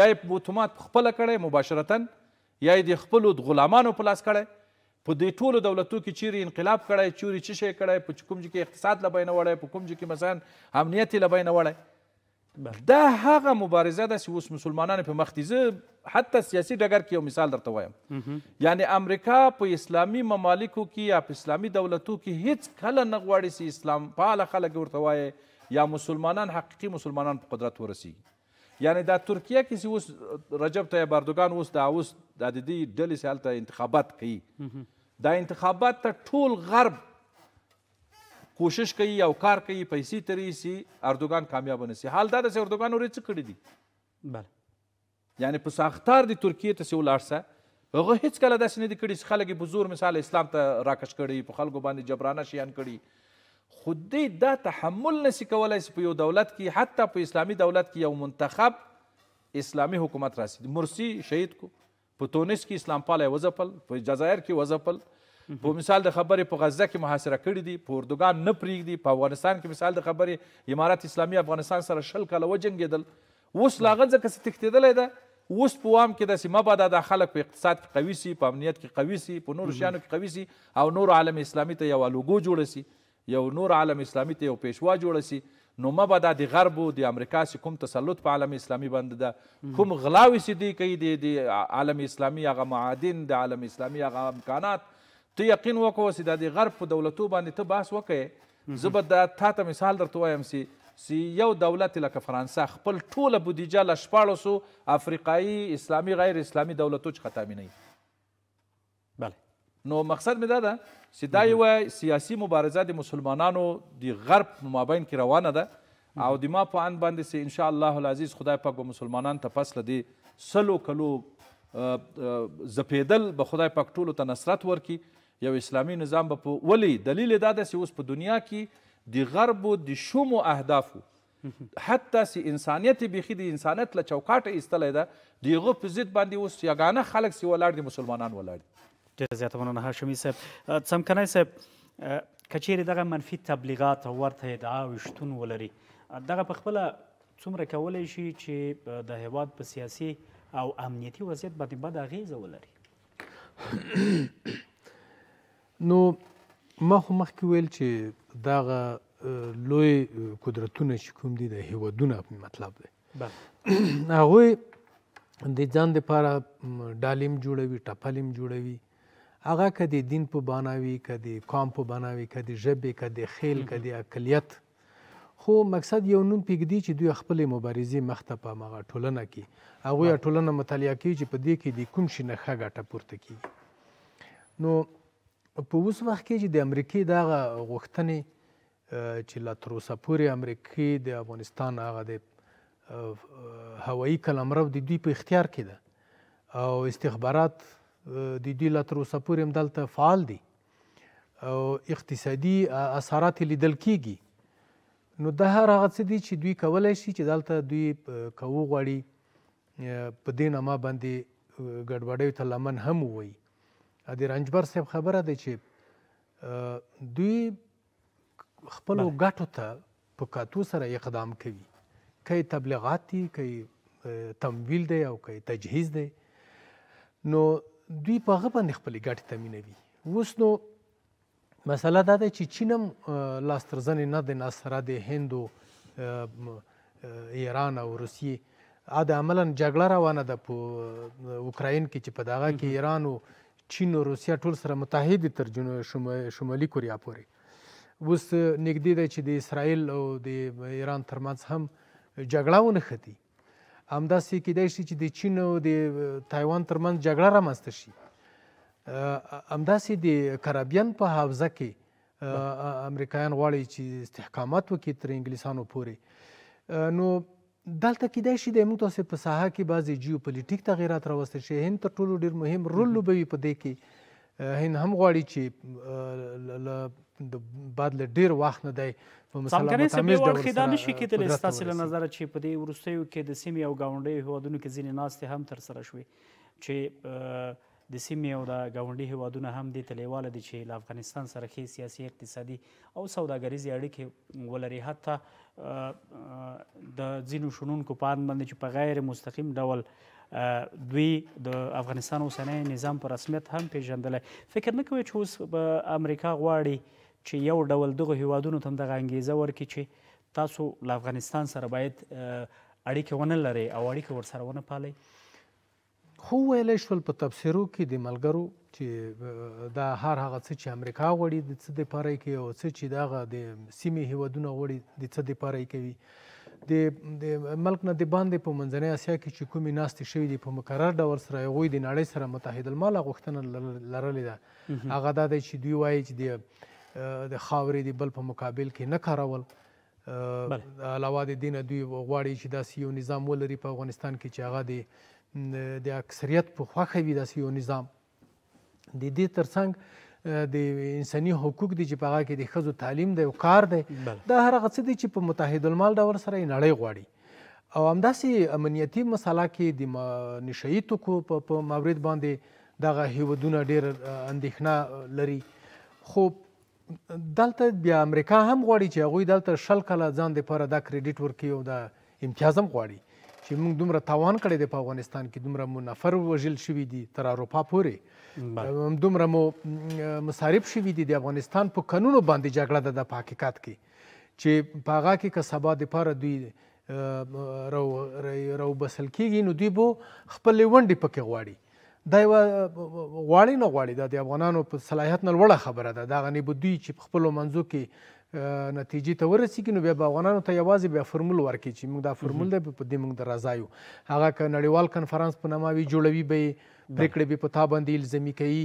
Speaker 2: یا یې اتومات خپله کړی مباشرتا یا یې د خپلو غلامانو په لاس کړی په دې ټولو دولتو کې چیرې انقلاب کړی چیرې څه شی کړی په کوم ځای کې اقتصاد له بینه وړی په کوم ځای کې مثلا امنیت یې له بینه وړی دا هغه مبارزه ده چې اوس مسلمانان په مخ دي زه حتی سیاسي ډګر کې یو مثال درته وایم یعنی امریکا په اسلامي ممالکو کې یا په اسلامي دولتو کې هیڅ کله نه غواړي چې اسلام فعاله خلک ورته وایي یا مسلمانان حقیقي مسلمانان په قدرت ورسیږي یعنی دا ترکیه کې چې اوس رجب طیب اردوګان اوس دا اوس د دې ډلې هلته انتخابات کوي دا انتخابات ته ټول غرب کوشش کوي او کار کوي پیسې ترې سي اردوګان کامیاب نه سي حال دا ده چې اردوګان اورې څه کړي دي بله یعنې په ساختار د ترکیې ته سې ولاړ سه هغه هیڅکله داسې نه دي کړي چې خلک یې په زور مثال اسلام ته راکش کړي په خلکو باندې جبرانه شیان کړي خو دی دا تحمل نسی کولی چې په یو دولت کې حتی په اسلامي دولت کې یو منتخب اسلامي حکومت راسي مرسی شهید کو په تونس کې اسلام پالی وځپل په جزایر کې وځپل په مثال د خبرې په غزه کې محاصره کړي دي په اردوګان نه پرېږدي په افغانستان کې مثال د خبرې امارات اسلامي افغانستان سره شل کاله وجنګېدل اوس لا هغه ځکه چې تښتېدلی ده اوس په وام کې داسې مبادا دا خلک په اقتصاد کې قوي سي په امنیت کې قوي سي په نورو شیانو کې قوي سي او نور عالم اسلامي ته یو الوګو جوړه سي یو نور عالم اسلامي ته یو پیشوا جوړه سي نو مبادا د غرب او د امریکا سي کوم تسلط په عالم اسلامي باندې ده کوم غلاوي سي دی کوي د عالم اسلامي هغه معادن د عالم اسلامي هغه امکانات ته یقین وکړه چې دا د غرب په دولتو باندې ته بحث وکړې زه به دا تا ته مثال درته وایم چې چې یو دولت لکه فرانسه خپل ټوله بودیجه له شپاړسو افریقایي اسلامي غیر اسلامي دولتو څخه تامینوي بله نو مقصد مې دا ده چې دا یوه سیاسي مبارزه د مسلمانانو د غرب مابین کې روانه ده او د ما په اند باندې چې ان شاء الله العزیز خدای پاک به مسلمانان ته پس له دې سلو کلو زپیدل به خدای پاک ټولو ته نصرت ورکړي یو اسلامي نظام به په ولې دلیل دا ده چې اوس په دنیا کې د غربو د شومو اهدافو حتی سی انسانیت بیخي د انسانیت له چوکاټه ایستلی ده د هغه په ضد باندې اوس یګانه خلک سی ولاړ دي مسلمانان ولاړ دي ډېره زیاته مننه هاشمي صاحب څمکنی صاحب که چیرې دغه منفي
Speaker 1: تبلیغات او ورته ادعاوې شتون ولري دغه په خپله څومره کولی شي چې د هیواد په سیاسي او امنیتي وضعیت باندې بد اغیزه ولري
Speaker 3: نو ما خو مخکې ویل چې دغه لوی قدرتونه چې کوم دي د هیوادونه مطلب دی هغوی د ځان دپاره ډالیم جوړوي ټپلیم جوړوي هغه که د دین په بنا وي که د قام په بنا وي که د ژبې که د خیل که د اقلیت خو مقصد یو نوم پېږدي چې دوی خپلې مبارزې مخته په همغه ټولنه کې هغوی ټولنه مطالعه کوي چې په دې کې د کوم شي نه ښه ګټه پورته کیږي نو په اوس وخت کې چې د امریکې دغه غوښتنې چې لا تر اوسه پورې امریکې د افغانستان هغه د هوایي قلمرو د دوی په اختیار کې ده او استخبارات د دوی لا تر اوسه پورې هم دلته فعال دي او اقتصادي اثرات لیدل کیږي نو دا هر هغه څه دي چې دوی کولی شي چې دلته دوی که وغواړي په دې نامه باندې ګډوډیو ته لمن هم ووایي د رنجبر صاحب خبره ده چې دوی خپلو ګټو ته په کاتو سره اقدام کوي کوي تبلیغات دي کوي تمویل دی او کوي تجهیز دی نو دوی په هغه باندې خپلې ګټې تامینوي اوس نو مسله دا ده چې چین هم لاس تر زنې نه دی ناسره د هند ایران او روسیې دا عملا جګړه روانه ده په اوکراین کې چې په دغه کې ایران او چین او روسیا ټول سره متحد تر شمالي کوریا پورې اوس نږدې ده چې د اسرائیل او د ایران ترمنځ هم جګړه ونښتي همداسې کیدای شي چې د چین او د تایوان ترمنځ جګړه رامنځته شي همداسې د کرابین په حوزه کې امریکایان غواړي چې استحکامات وکړي تر انګلیسانو پورې نو دلته کېدای شي د موږ تاسو په ساحه کې بعضې جیو پولیټیک تغیرات راوستل شي هند تر ټولو ډېر مهم رول لوبوي په دې کې هند هم غواړي چې د بعد له ډېر وخت نه دی په مسلمانانو تمیز ډول خدا نشي کېدلی ستاسو له
Speaker 1: نظره چې په دې وروستیو کې د سیمې او گاونډیو هیوادونو کې ځینې ناستې هم ترسره شوې چې د سیمې او د ګاونډي هیوادونه هم دې ته لیواله دي چې له افغانستان سره ښې سیاسي اقتصادي او سوداګریزې اړیکې ولري حتی د ځینو شنونکو په اند باندې چې په غیر مستقیم ډول دوی د افغانستان اوسنی نظام په رسمیت هم پیژندلی فکر نه کوئ چې اوس به امریکا غواړي چې یو ډول دغه هیوادونو ته دغه انګیزه ورکړي چې تاسو له افغانستان سره باید اړیکې ونه لرئ او اړیکې ورسره ونه پالئ
Speaker 3: خو ویلی شول په تبصرو کې د ملګرو چې دا هر هغه څه چې امریکا غوړي د څه دپاره یې کوي او څه چې دغه د سیمې هیوادونه غوړي د څه دپاره یې کوي د د ملک نه د باندې په منځنۍ اسیا کې چې کومې ناستې شوي دي په مقرر ډول سره هغوی د نړۍ سره متحد المال غوښتنه لرلې ده هغه دا دی چې دوی وایي چې د د خاورې د بل په مقابل کې نه کارول علاوه د دې نه دوی غواړي چې داسې یو نظام ولري په افغانستان کې چې هغه د د اکثریت په خوخه وي داسې یو نظام د دې ترڅنګ د انساني حقوق دي چې په هغه کې د ښځو تعلیم دی او کار دی دا هر هغه څه دي چې په متحد المال ډول سره یې نړۍ غواړي او همداسې امنیتي مسله کې د نشایي توکو په مورد باندې دغه هیوادونه ډېر اندېښنه لري خو دلته بیا امریکا هم غواړي چې هغوی دلته شل کاله ځان دپاره دا کریډیټ ورکړي او دا امتیاز هم غواړي چې موږ دومره تاوان کړی دی په افغانستان کې دومره مو نفر وژل شوي دي تر اروپا
Speaker 4: پورې
Speaker 3: دومره مو مصارف شوي دي د افغانستان په قانونو باندې جګړه ده د په حقیقت کې چې په هغه کې که سبا دپاره دوی رو, رو بسل کېږي نو دوی به خپلې ونډې پکې غواړي دا یوه غواړي نه غواړي دا د افغانانو په صلاحیت نه لوړه خبره ده دا غنې به دوی چې په خپلو منځو کې نتیجې ته ورسیږي نو بیا به افغانانو ته یوازې بیا فرمول ورکړي چې موږ دا فرمول دی په دې موږ د رضا یو هغه که نړیوال کنفرانس په نامه وي جوړوي به یې پرېکړې به په تا باندې الزمي کوي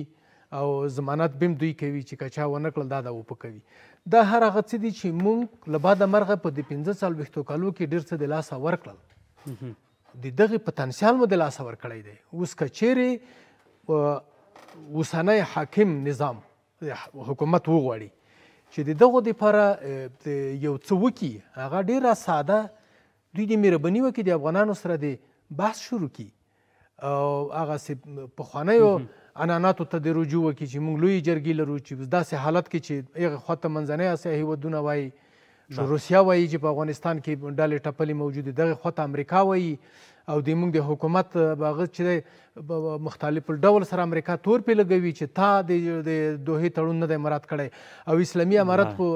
Speaker 3: او ضمانت بیم دوی کوي چې کچا ونه کړل دا د وپ کوي دا هر هغه څه دي چې مونږ له بعده مرغه په د 15 سال وختو کالو کې ډیر څه د لاسه ورکړل د دغه پتنسیال مو د لاسه ورکړی دی اوس کچېره وسانه حاکم نظام حکومت وغوړي چې د دغو دپاره یو څه وکړي هغه ډیره ساده دوی دې مهرباني وکړي د افغانانو سره د بحث شروع کړي او هغه پخوانیو عناناتو ته د رجوع وکړي چې موږ لوی جرګې لرو چې داسې حالت کې چې هغه خواته منځنۍ اسیا هیوادونه وایي روسیا وایي چې په افغانستان کې ډلې ټپلې موجودې دغه خواته امریکا وایي او د موږ د حکومت باغ چې مختلف ډول سره امریکا تور په لګوي چې تا د دوه تړون نه د امارات کړي او اسلامي امارات خو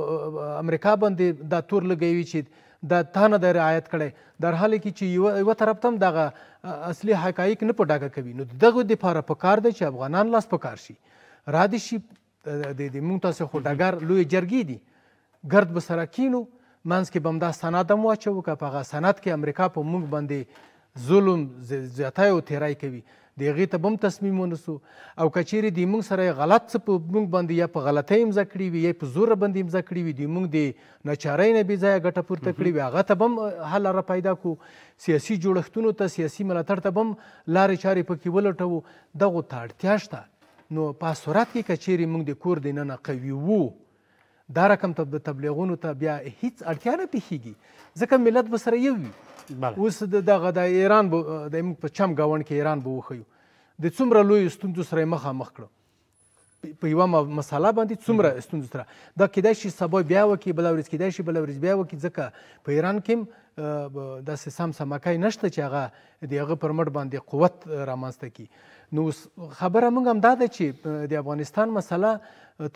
Speaker 3: امریکا باندې دا تور لګوي چې دا تانه د رعایت کړي در حال کې چې یو طرف تم دغه اصلي حقایق نه پټاګه کوي نو دغه د لپاره په کار دی چې افغانان لاس په کار شي را دي شي د د مونږ تاسو خو ډګر لوی جرګې دي ګرد به سره کینو منځ کې بمدا سند هم واچو که په هغه سند کې امریکا په مونږ باندې ظلم زیاتی او تیری کوي د هغې ته به هم تصمیم ونیسو او که چیرې دوی موږ سره غلط څه په موږ باندې یا په غلطۍ امضا کړي وي یا په زوره باندې امضا کړي وي دوی موږ د ناچارۍ نه بې ځایه ګټه پورته کړې وي هغه ته به هم حل لاره پیدا کړو سیاسي جوړښتونو ته سیاسي ملاتړ ته به هم لارې چارې پکې ولټوو دغو ته اړتیا شته نو په صورت کې که چیرې موږ د کور دننه قوي وو دا رقم ته د تبلیغونو ته بیا هیڅ اړتیا نه پېښېږي ځکه ملت به سره یو وي اوس د دغه د ایران د موږ په چم گاوند کې ایران به وښیو د څومره لوی ستوندو سره مخامخ کړو په یو مسله باندې څومره ستونزې سره دا کیدای شي سبا بیا وکړي بل ورځ کیدای شي بل ورځ بیا وکړي ځکه په ایران کې داسې سم سمکای نشته چې هغه د هغه پر مټ باندې قوت رامنځته کړي نو خبره موږ هم دا ده چې د افغانستان مسله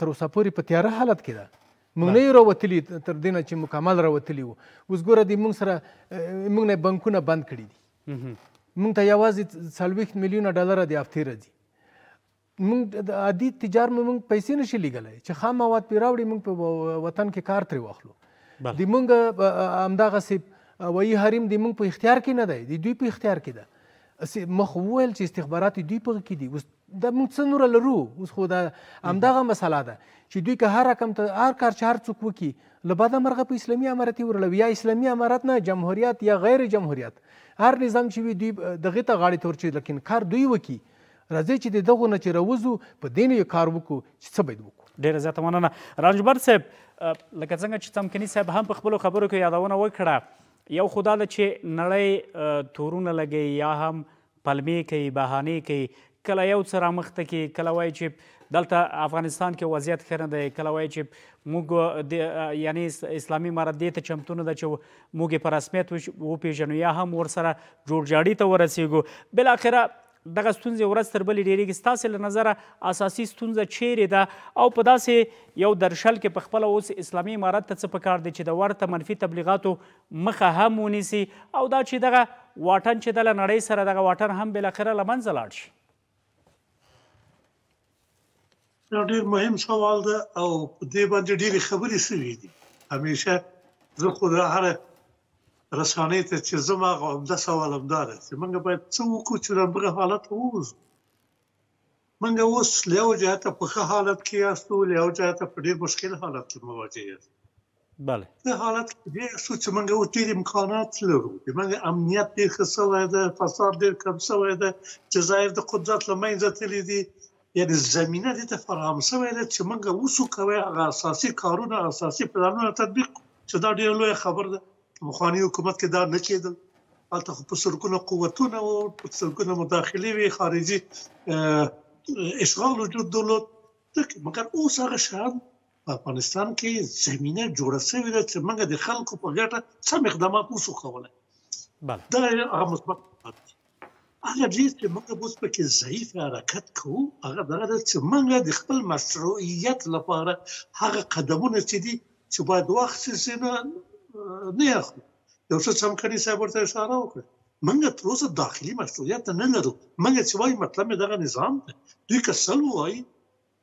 Speaker 3: تر اوسه پورې په تیاره حالت کې ده موږ نه یو راوتلي تر دې نه چې مکمل راوتلي وو اوس ګوره دی موږ سره موږ نه بانکونه بند کړي دي موږ ته یوازې څلوېښت میلیونه ډالره د هفتې راځي موږ د عادي تجار موږ پیسې نشي لیږلی چې خام مواد پرې راوړي موږ په وطن کې کار ترې واخلو د موږ همدغسې وایي حریم د موږ په اختیار کې نه دی د دوی په اختیار کې ده مخ وویل چې استخبارات دوی په کې دي اوس د موږ څه نور لرو اوس خو دا همدغه مسله ده چې دوی که هر رقم ته هر کار چې هر څوک وکړي له بده مرغه په اسلامي امارت ورلوي یا اسلامي امارت نه جمهوریت یا غیر جمهوریت هر نظام چې وي دوی دغه ته غاړې تور چې لکن کار دوی وکړي راځي چې دغه نه چې راوزو
Speaker 1: په دین یو کار وکړو چې څه باید وکړو ډیره زیاته مننه رانجبر صاحب لکه څنګه چې تمکني صاحب هم په خپلو خبرو کې یادونه وکړه یو خو دا ده چې نړۍ تورونه لګوي یا هم پلمې کوي بهانې کوي کله یو څه رامخته کې کله وایي چې دلته افغانستان کې وضعیت ښه نه دی کله وایي چې موږ یعنی اسلامي امارت دې ته چمتو نه ده چې موږ یې په رسمیت وپېژنو یا هم ورسره جوړجاړي ته ورسیږو بلاخره دغه ستونزې ورځ تر بلې ډېرېږي ستاسې له نظره اساسي ستونزه چیرې ده او په داسې یو درشل کې په خپله اوس اسلامي امارت ته څه پکار دی چې د ورته منفي تبلیغاتو مخه هم ونیسي او دا چې دغه واټن چې ده له نړۍ سره دغه واټن هم بالاخره له منځه لاړ شي
Speaker 4: یو ډیر مهم سوال ده او په دې باندې ډیری خبرې شوې دي همیشه زه خو دا هر رسانې ته چې زما غوښم دا سوال هم ده چې موږ باید څه وکړو چې دغه حالت ووځو موږ اوس له یو جهه ته په حالت کې یاستو له یو جهه ته په ډیر مشکل حالت کې مواجه یاست بله په حالت کې چې موږ او ډیر امکانات لرو چې موږ امنیت ډیر ښه سوی ده فساد ډیر کم سوی ده جزایر د قدرت لمنځه تللی دي یعنی زمينه دې ته فراهم شوې ده چې موږ وسو کوي هغه اساسي کارونه اساسي پلانونه تطبیق چې دا ډېر لوی خبر ده مخاني حکومت کې دا نه کېدل البته خو په سرکونو قوتونه او په سرکونو مداخله وی خارجي اشغال وجود درلود مګر اوس هغه شان په افغانستان کې زمينه جوړه شوې ده چې موږ د خلکو په ګټه سم اقدامات وسو کولای بله دا هغه مثبت هغه ډیر چې موږ اوس په کې ضعیف حرکت کوو هغه دا ده چې موږ د خپل مشروعیت لپاره هغه قدمونه چې دي چې باید وخت سي نه نه اخلو یو څه څم کړي صاحب ورته اشاره وکړه موږ تر اوسه داخلي مشروعیت نه لرو موږ چې وایي مطلب دغه نظام ده دوی که سل وایي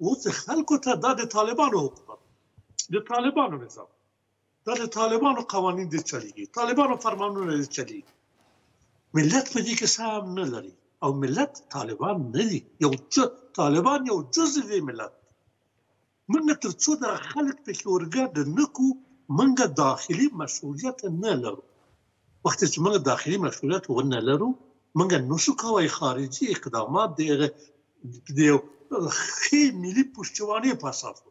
Speaker 4: اوس خلکو ته د طالبانو حکومت د طالبانو نظام دا د طالبانو قوانين دي چلیږي طالبانو فرمانونه دي چلیږي ملت په دې کې سهم نه لري او ملت طالبان نه دي یو چې طالبان یو جزء دی ملت موږ تر څو د خلک په شورګه د نکو موږ داخلي مسؤلیت نه لرو وخت چې موږ داخلي مسؤلیت ونه لرو موږ نو شو کوي خارجي اقدامات دغه د خې ملي پښتوانه پاسافو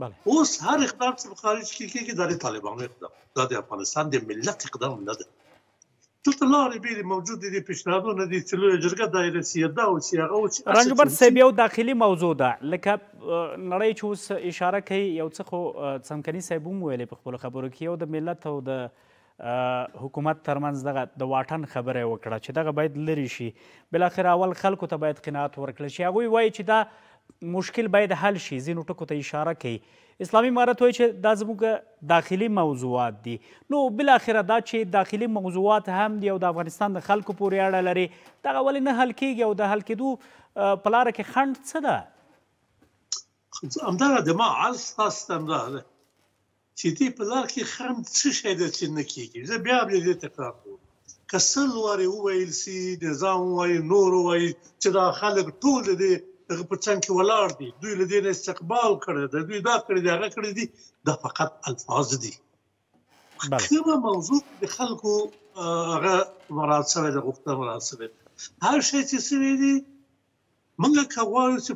Speaker 4: بله اوس هر اقدام چې په خارج کې کېږي د طالبانو اقدام د افغانستان د ملت اقدام نه ده دلته لارې به موجود دي پیشنهادونه دي چې لوی جرګه دایرسي دا او چې هغه او رنجبر صاحب
Speaker 1: یو داخلي موضوع ده لکه نړۍ چې اوس اشاره کوي یو څه خو څمکني صاحب هم ویلې په خپلو خبرو کې یو د ملت او د حکومت ترمنځ دغه د واټن خبره وکړه چې دغه باید لرې شي بلاخره اول خلکو ته باید قناعت ورکړل شي هغوی وایي چې دا مشکل باید حل شي ځینو ټکو ته اشاره کوي اسلامي امارت وایي چې دا زموږ داخلي موضوعات دي نو بالاخره دا چې داخلي موضوعات هم دي او د افغانستان د خلکو پورې اړه لري دغه ولې نه حل کیږي او د حل کېدو په لاره کې خنډ څه ده
Speaker 4: همدغه زما عرض تاسو ته همدغه ده چې دې په لار کې خنډ څه شی ده چې نه کیږي زه بیا بیا دې تکرار کوم که سل وارې وویل سي نظام وایي نور وایي چې دا خلک ټول دې هغه په څنګه کې ولاړ دي دوی له دې نه استقبال کړی دی دوی دا کړی دی هغه کړی دی دا فقط الفاظ دي کومه موضوع د خلکو هغه مراد سره د غوښتنه مراد سره هر شی چې سوي دي موږ کاوه چې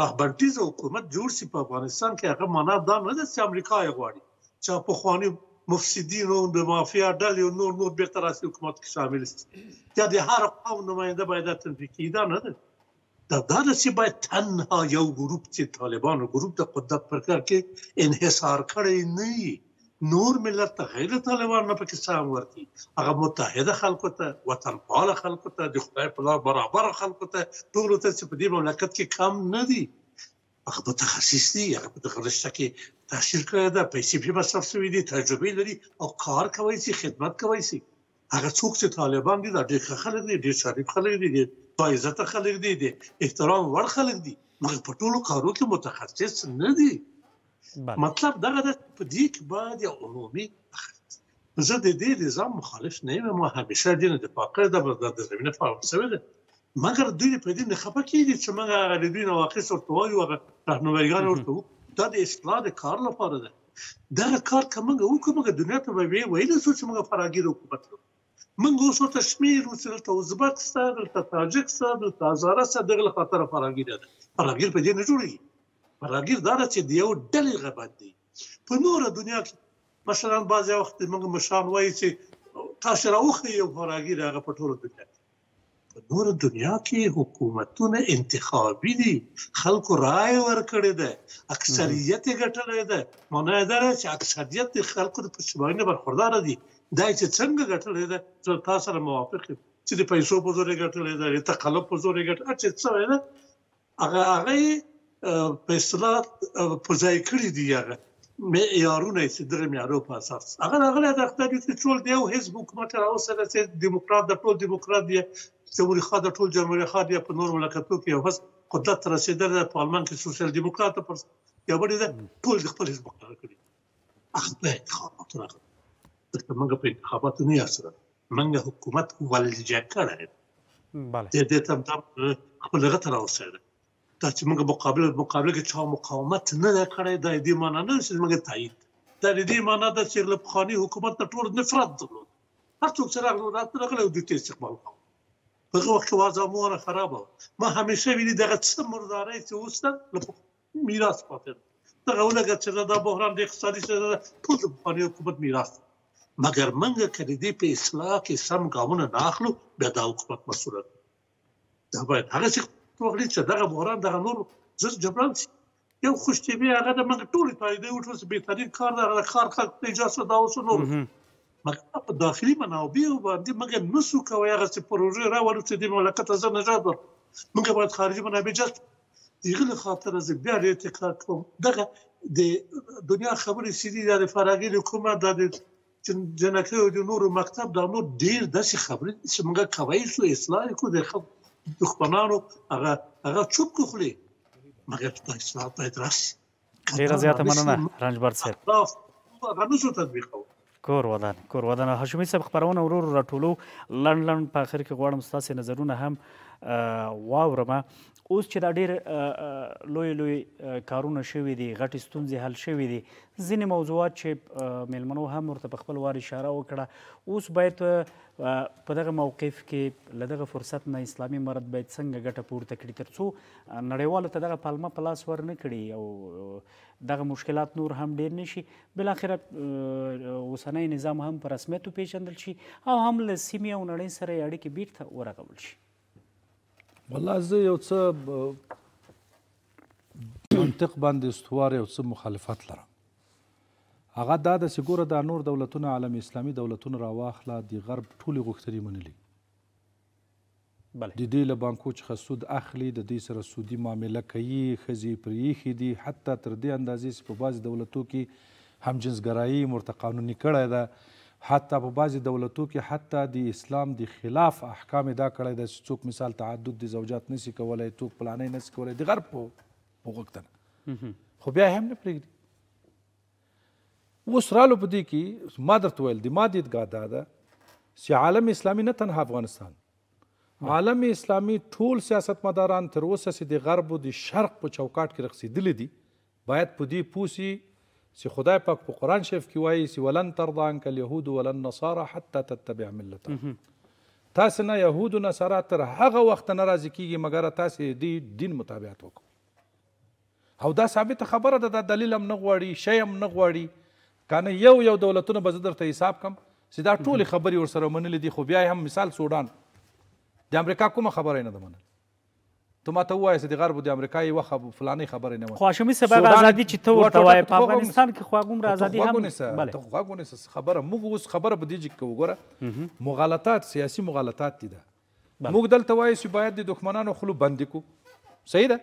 Speaker 4: راهبرتیز حکومت جوړ شي په افغانستان کې هغه معنا دا نه ده چې امریکا یې غواړي چې په خواني مفسدین او د مافیا ډلې او نور نور به تر حکومت کې شامل شي دا د هر قوم نماینده باید تنظیم کیدا نه ده در داده سی باید تنها یو گروپ چې طالبان و گروپ د قدرت پر کار کې انحصار کړی نه نور ملت ته غیر طالبان نه پکې سام ورکی هغه متحده خلکو ته وطن پال خلکو ته د خدای په لار برابر خلکو ته ټول ته چې په دې مملکت کې کم نه دي هغه متخصص دي هغه په دغه رشته کې تاثیر کړی دا پیسې په مصرف شوی دي تجربه لري او کار کوي چې خدمت کوي سي هغه څوک چې طالبان دي دا ډېر خلک دي ډېر شریف خلک دي با عزت خلک دي د احترام وړ خلک دي مګر په ټولو کارو کې متخصص نه دي مطلب دغه د دې کې باید یو عمومي زه د دې نظام مخالف نه یم ما همیشه د دې د فقره د د زمينه فارم شوی ده مګر دوی په دې نه خپه کیږي چې موږ د دوی نواقص ورته وایو او رهنمایان ورته دا د اصلاح د کار لپاره ده دا کار کومه وکړه موږ دنیا ته وایي وایي چې موږ فراغي حکومت کوو موږ اوس ورته شمیر وسل ته ازبک سره دلته تاجک سره دلته هزاره سره دغه خطر فراګیر ده فراګیر په دې نه جوړي فراګیر دا چې دی یو ډلې غبط دی په نور دنیا کې مثلا بعضی وخت موږ مشال وایي چې تاسو راوخی یو فراګیر هغه په ټول دنیا په نور دنیا کې حکومتونه انتخابي دي خلکو رائے ورکړي ده اکثریت ګټلې ده مونږ نه درې چې اکثریت خلکو د پښیمانۍ برخوردار دي دا چې څنګه غټلې ده زه تاسو سره موافق یم چې د پیسو په زور غټلې ده د تقلب په زور غټ چې څه ده هغه هغه په اصطلاح په ځای کړی دی هغه مې یارونه چې درې میارو په اساس هغه هغه د خپل د ټول دی او حزب حکومت را اوسه چې دیموکرات د ټول دیموکرات دی جمهوریت خا د ټول جمهوریت خا دی په نور ملکاتو کې اوس قدرت رسیدل د پارلمان کې سوشل دیموکرات پر یو بل دی ټول د خپل حزب کار کوي اخته انتخابات راغلي دلته موږ په انتخاباتو نه یاسره موږ حکومت ولجه کړی بله د دې ته د خپل غته راوسره دا چې موږ مقابله مقابله کې چا مقاومت نه کړی د دې معنی نه چې موږ تایید د دې معنی دا چې له خاني حکومت ته ټول نفرت درلود هر څوک سره راغله د دې استقبال په هغه وخت وازه مور خرابه ما همیشه ویلي دغه څه مرداري چې اوسه له میراث پاتې دغه ولګه چې دا بحران د اقتصادي څه ټول خاني حکومت میراث مګر موږ کړي دي په اصلاح کې سم ګامونه ناخلو بیا دا حکومت مسوله دا باید هغه څه توغلی چې دغه بوران دغه نور زر جبران شي یو خوشتبي هغه د موږ ټول فائدې او ټول به ترين کار دغه کار خلق ته اجازه دا اوس نو مګر په داخلي منابع باندې موږ نه سو کوي هغه څه پروژې راوړو چې د مملکت از نجات موږ باید خارجي منابع جذب دغه خاطر از بیا ریټ تکرار کوم دغه د دنیا خبرې سړي د فرغې حکومت د جنکه او د نورو مکتب دا نور ډیر داسې خبرې چې موږ کوي سو اصلاح کو د خپل دښمنانو هغه هغه چوپ کوخلي مګر په اصلاح ته درس
Speaker 1: ډیر زیاته مننه رنجبر صاحب
Speaker 4: هغه نو څه تطبیق کوو
Speaker 1: کور ودان کور ودان هاشمي صاحب خبرونه ورور راټولو لند لند په اخر کې غواړم تاسو نظرونه هم واورم اوس چې دا ډېر لوی لوی کارونه شوي دي غټې ستونزې حل شوي دي ځینې موضوعات چې میلمنو هم ورته په خپل وار اشاره وکړه اوس باید په دغه موقف کې له دغه فرصت نه اسلامي مرد باید څنګه ګټه پورته کړي ترڅو نړیوالو ته دغه پالمه په لاس ورنه کړي او دغه مشکلات نور هم ډیر نشي بل اخر اوسنۍ نظام هم په رسمیت پیژندل شي او هم له سیمې او نړۍ سره اړیکې بیرته ورغول شي
Speaker 2: والله زه یو څه منطق باندې استوار یو څه مخالفت لرم هغه دا ده چې ګوره دا نور دولتونه عالم اسلامي دولتونه راواخله د غرب ټولې غوښتنې منلي بله د دې له بانکو څخه سود اخلي د دې سره سودي معامله کوي ښځې یې پرېښي دي حتی تر دې اندازې چې په بعضې دولتو کې همجنسګرایي ورته قانوني کړی ده حتی په بعضې دولتو کې حتی د اسلام د خلاف احکام دا کړی دی چې څوک مثال تعدد د زوجات نسی کولی څوک پلانی نسی کولی د غرب په غوښتنه خو بیا هم نه پرېږدي اوس رالو په دې کې ما درته ویل د ما دیدګاه دا ده چې عالم اسلامي نه تنها افغانستان عالم اسلامي ټول سیاستمداران تر اوسه چې د غرب او د شرق په چوکاټ کې رقصېدلي دي باید په دې پوه چې خدای پاک په قران شریف کې وایي چې ولن ترضى عنك اليهود ولا النصارى حتى تتبع ملتهم تاسو نه يهود او نصارا تر هغه وخت نه راضي کیږي مګر تاسو دی دین مطابقت وکړو او دا ثابت خبره ده د دلیل هم نه غواړي شی هم نه غواړي کنه یو یو دولتونه به درته حساب کم چې دا ټول خبري ورسره منلې دي خو بیا هم مثال سودان د امریکا کومه خبره نه ده منله ته ماته وایې چې د غرب او د امریکا یو خب فلانی خبره نه وایي خواشمي سبب ازادي چې ته ورته وایې په افغانستان کې خو هغومره ازادي هم بله ته خو هغه ونیسه خبره موږ اوس خبره په دې جګ کې وګوره مغالطات سیاسي مغالطات دي ده موږ دلته وایو چې باید د دښمنانو خوله بندې کړو صحیح ده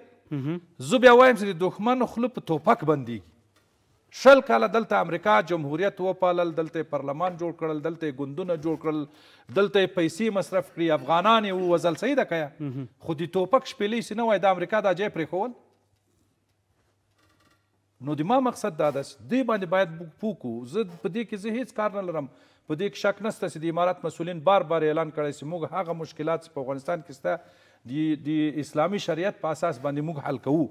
Speaker 2: زه بیا وایم چې د دښمن خوله په توپک بندېږي شل کاله دلته امریکا جمهوریت وپالل دلته پرلمان جوړ کړل دلته ګوندونه جوړ کړل دلته پیسې مصرف کړي افغانان یې ووزل صحیح ده که خو د توپک شپېلۍ سي نه وای د امریکا دا ځای پرېښول نو د ما مقصد دا ده چې دې باندې باید پوه کړو زه په دې کې زه هېڅ کار نه لرم په دې کې شک نشته چې د امارات مسؤلین بار بار اعلان کړی چې موږ هغه مشکلات چې په افغانستان کې شته د اسلامي شریعت په اساس باندې موږ حل کوو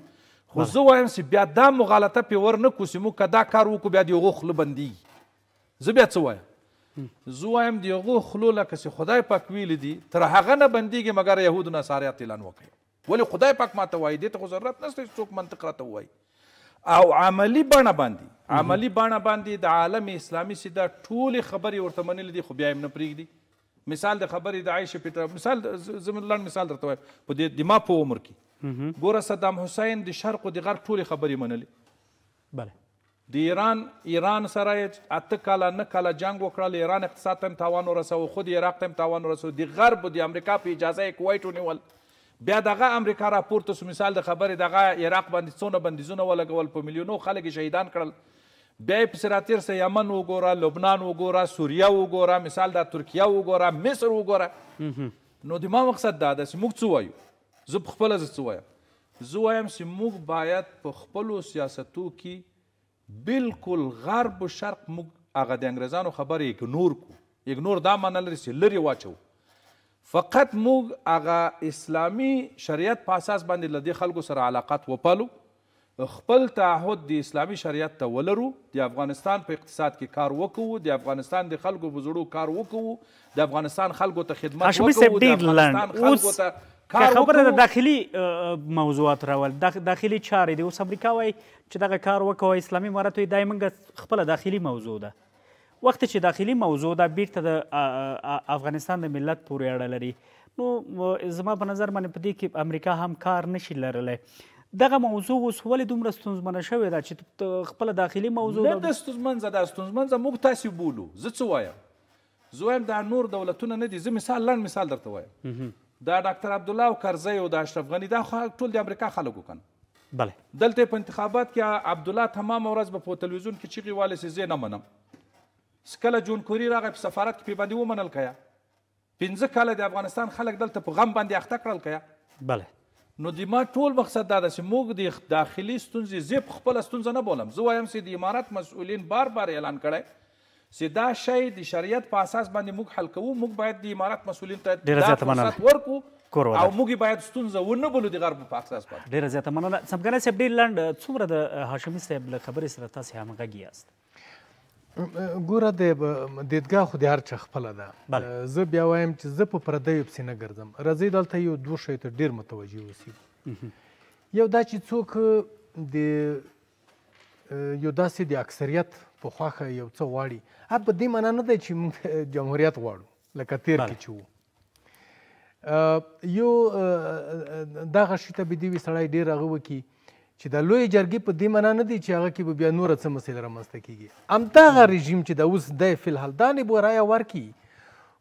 Speaker 2: خو زه وایم چې بیا دا مغالطه پې ورنه کړو چې موږ که دا کار وکړو بیا د هغو خوله بندېږي زه بیا څه وایم زه وایم د هغو خولو لکه چې خدای پاک ویلي دي تر هغه نه بندېږي مګر یهودو نصاریات اعلان وکړي ولې خدای پاک ماته وایي دې ته خو ضرورت نشته چې څوک منطق راته ووایي او عملی بڼه باندې عملی بڼه باندې د عالم اسلامي چې دا ټولې خبرې ورته منلې دي خو بیا یې نه پرېږدي مثال د خبرې د عایشه پټر مثال زموږ لنډ مثال درته وایم په دې د ما په عمر کې ګوره صدام حسین د شرق او د غرب ټولې خبرې منلې بله د ایران ایران سره اته کاله نه کاله جنگ وکړل ایران اقتصاد ته تاوان ورسو خود عراق ته تاوان ورسو د غرب د امریکا په اجازه کویټ ونیول بیا دغه امریکا راپورته سو مثال د خبرې دغه عراق باندې څونه بندیزونه ولګول په میلیونو خلک شهیدان کړل بیا په سراتیر سه یمن وګوره لبنان وګوره سوریه وګوره مثال د ترکیه وګوره مصر وګوره نو د ما مقصد دا ده چې موږ څه وایو زه په خپل ځ وایم زه وایم چې موږ باید په خپلو سیاستو کې بالکل غرب و شرق موږ هغه د انګریزانو خبرې اګنور کو اګنور دا معنی لري چې لرې واچو فقط موږ هغه اسلامي شریعت په اساس باندې له دې خلکو سره علاقات وپالو خپل تعهد د اسلامي شریعت ته ولرو د افغانستان په اقتصاد کې کار وکړو د افغانستان د خلکو په زړو کار وکړو د افغانستان خلکو ته خدمت وکړو د افغانستان خلکو ته که خبره د داخلي
Speaker 1: موضوعات راول داخلي چارې دی اوس امریکا وایي چې دغه کار وکوه اسلامي امارت وایي دا یې خپله داخلي موضوع ده وخت چې داخلي موضوع ده بیرته د افغانستان د ملت پورې اړه لري نو زما په نظر باندې په دې کې امریکا هم کار نشي لرلی دغه موضوع اوس ولې دومره ستونزمنه شوې ده چې خپله داخلي موضوع نه ده
Speaker 2: ستونزمنه ده ستونزمنه موږ تاسې بولو زه څه وایم زه وایم دا نور دولتونه نه دي زه مثال لنډ مثال درته وایم د ډاکټر عبد الله او کرزی او د اشرف غنی دا ټول د امریکا خلکو کنه بله دلته په انتخابات کې عبد الله تمام ورځ به په تلویزیون کې چیغې والې سي زه نه منم کله جون کوري راغی په سفارت کې پیبندي ومنل کیا پنځه کاله د افغانستان خلک دلته په غم باندې اخته کړل کیا بله نو د ما ټول مقصد دا ده چې موږ د داخلي ستونزې زه خپل ستونزه نه بولم زه وایم چې د امارات مسؤلین بار بار اعلان کړی چې دا شی د شریعت په اساس باندې موږ حل کوو موږ باید د امارات مسولین ته ډېره زیاته مننه ورکو کور او موږ باید ستونزه ونه بولو د غرب په اساس باندې
Speaker 1: ډېره زیاته مننه سمګنه صاحب ډېر لنډ څومره د هاشمي صاحب له خبرې سره تاسې همغږي
Speaker 2: یاست
Speaker 3: ګوره د دیدګاه خو د هر چا خپله ده زه بیا وایم چې زه په پردیو پسې نه ګرځم راځئ دلته یو دوه شیو ته ډېر متوجه اوسي یو دا چې څوک د یو داسې د اکثریت په خوخه یو څه واړي ا په دې معنا نه دی چې موږ جمهوریت غواړو لکه تیر کې چې وو یو دغه شي ته به دی وسړی ډیر هغه وکي چې د لوی جرګې په دې معنا نه دی چې هغه کې به بیا نور څه مسله رامنځته کیږي همدغه رژیم چې د اوس دی فی الحال دا نیب رایه ورکي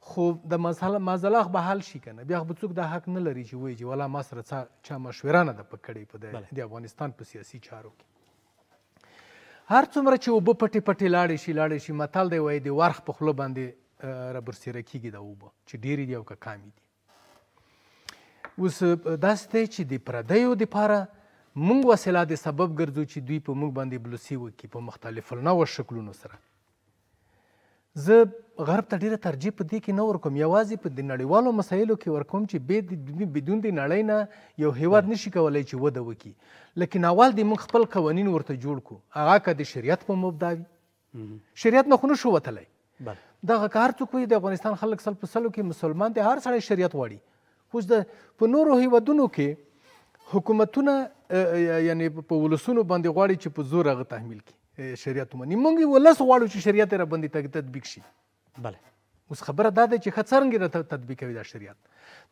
Speaker 3: خو د مسله مازلاخ به حل شي کنه بیا خو څوک د حق نه لري چې وایي چې ولا ما سره چا مشوره نه ده پکړې په د افغانستان په سیاسي چارو کې هر څومره چې اوبه پټې پټې لاړې شي لاړې شي متل دی وایي د ورخ په خوله باندې رابرسېره کېږي د اوبه چې ډېرې دي او که کامې دي اوس داسې دی چې د پردیو دپاره موږ وسیله د سبب ګرځو چې دوی په موږ باندې بلوسي وکړي په مختلفو نوو شکلونو سره زه غرب ته ډیره ترجیح په دې کې نه ورکوم یوازې په د نړیوالو مسایلو کې ورکوم چې بدون د نړۍ نه یو هیواد نشي کولی چې وده وکړي لکن اول دې موږ خپل قوانین ورته جوړ کړو هغه که د شریعت په مبدا وي شریعت نه خو نه شو وتلی دغه کار څوک وي د افغانستان خلک سل په سلو کې مسلمان دی هر سړی شریعت غواړي اوس د په نورو هیوادونو کې حکومتونه یعنی په ولسونو باندې غواړي چې په زور هغه تحمیل کړي شریعت ومني موږ ولس غواړو چې شریعت را باندې تطبیق شي بله اوس خبره دا ده چې خڅرنګ را تطبیقوي دا شریعت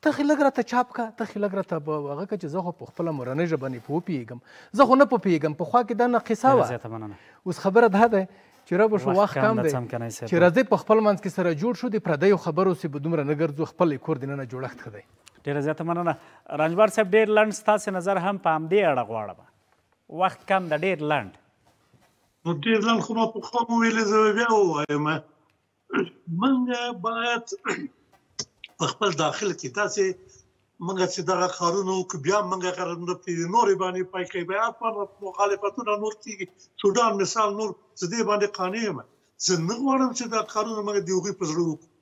Speaker 3: ته خلګ را ته چاپ کا ته خلګ را ته هغه چې زه خو په خپل مورنۍ ژبه نه پوپیږم زه خو نه پوپیږم په خوا کې دا نه قصه
Speaker 1: و
Speaker 3: اوس خبره ده ده چې را به شو وخت کم دی
Speaker 1: چې راځي
Speaker 3: په خپل منځ کې سره جوړ شو د پردیو خبرو سي به دومره نه ګرځو خپل کور دننه جوړښت
Speaker 1: خدای ډیره زیاته مننه رنجبار صاحب ډیر لنډ ستاسو نظر هم په همدې اړه غواړم وخت کم د ډیر لنډ
Speaker 4: نو ډېر ځل خو ما پخوا مو ویلې زه بیا ووایم موږ باید په خپل داخله کې داسې موږ چې دغه کارونه وکړو بیا موږ قرارونه پرې نورې باندې پای کې بیا په مخالفتونو نور کیږي سودان مثال نور زده باندې قانع یم زه نه غواړم چې دا کارونه موږ دیوغي په زړه وکړو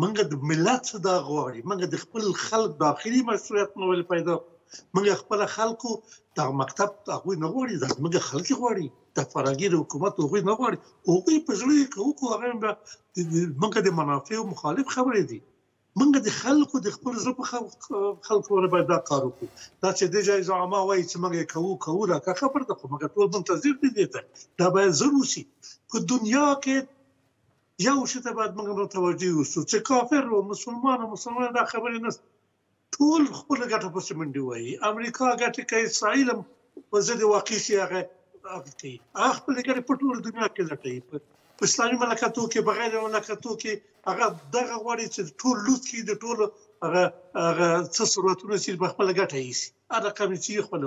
Speaker 4: موږ د ملت دا غواړي موږ د خپل خلک داخلي مسؤلیت نو ول پیدا کړو موږ خپل خلکو دا مکتب ته غوي نه غوړي دا موږ خلک غوړي د فراغیر حکومت غوي نه غوړي هغه په ځړې کې وکړو هغه موږ د منافع مخالف خبرې دي منګه د خلکو د خپل زړه په خلکو ور باندې کار وکړو دا چې د جایز عامه وایي چې موږ کوو کوو را که خبر ده خو موږ ټول منتظر دي دي دا به ضروري شي په دنیا کې یو شته باید موږ متوجه اوسو چې کافر او مسلمان او مسلمان دا خبره نه ټول خپل ګټه پسې منډي وایي امریکا ګټه کوي اسرائیل په ضد واقع شي هغه کوي هغه خپل ګټه په ټول دنیا کې لټوي په اسلامي مملکتو کې بغیر مملکتو کې هغه دغه غوړي چې ټول لوت کې د ټول هغه هغه څه ضرورتونه چې خپل ګټه یې هغه کمی چې خپل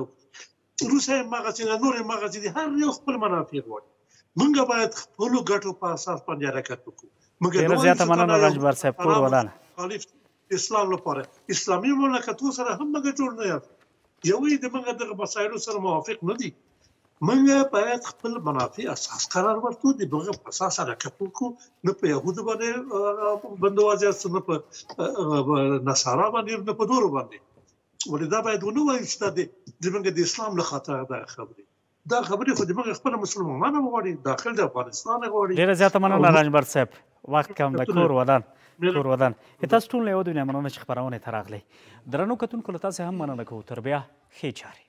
Speaker 4: روسه مغازین نور مغازین هر یو خپل منافع غواړي موږ باید خپل ګټو په اساس باندې حرکت وکړو
Speaker 1: موږ ډیر زیاته مننه راجبر صاحب کور ودان
Speaker 4: اسلام لپاره اسلامي مملکتو سره هم موږ جوړ نه یو یوې د موږ د مسایلو سره موافق نه دي موږ باید خپل منافع اساس قرار ورکړو د بغه په اساس حرکت وکړو نه په يهودو باندې بندوازي نه په نصارا باندې نه په دورو باندې ولې دا باید ونه وایي چې د موږ د اسلام له خاطر دا خبره دا خبره خو د موږ خپل مسلمانانو غوړي داخل د افغانستان
Speaker 1: غوړي ډیره زیاته مننه رانجبر صاحب وخت کم د کور ودان کور ودان تاسو ټول له ودونه مننه چې خبرونه تراغلي درنو کتونکو له تاسو هم مننه کوو تر بیا خې چاري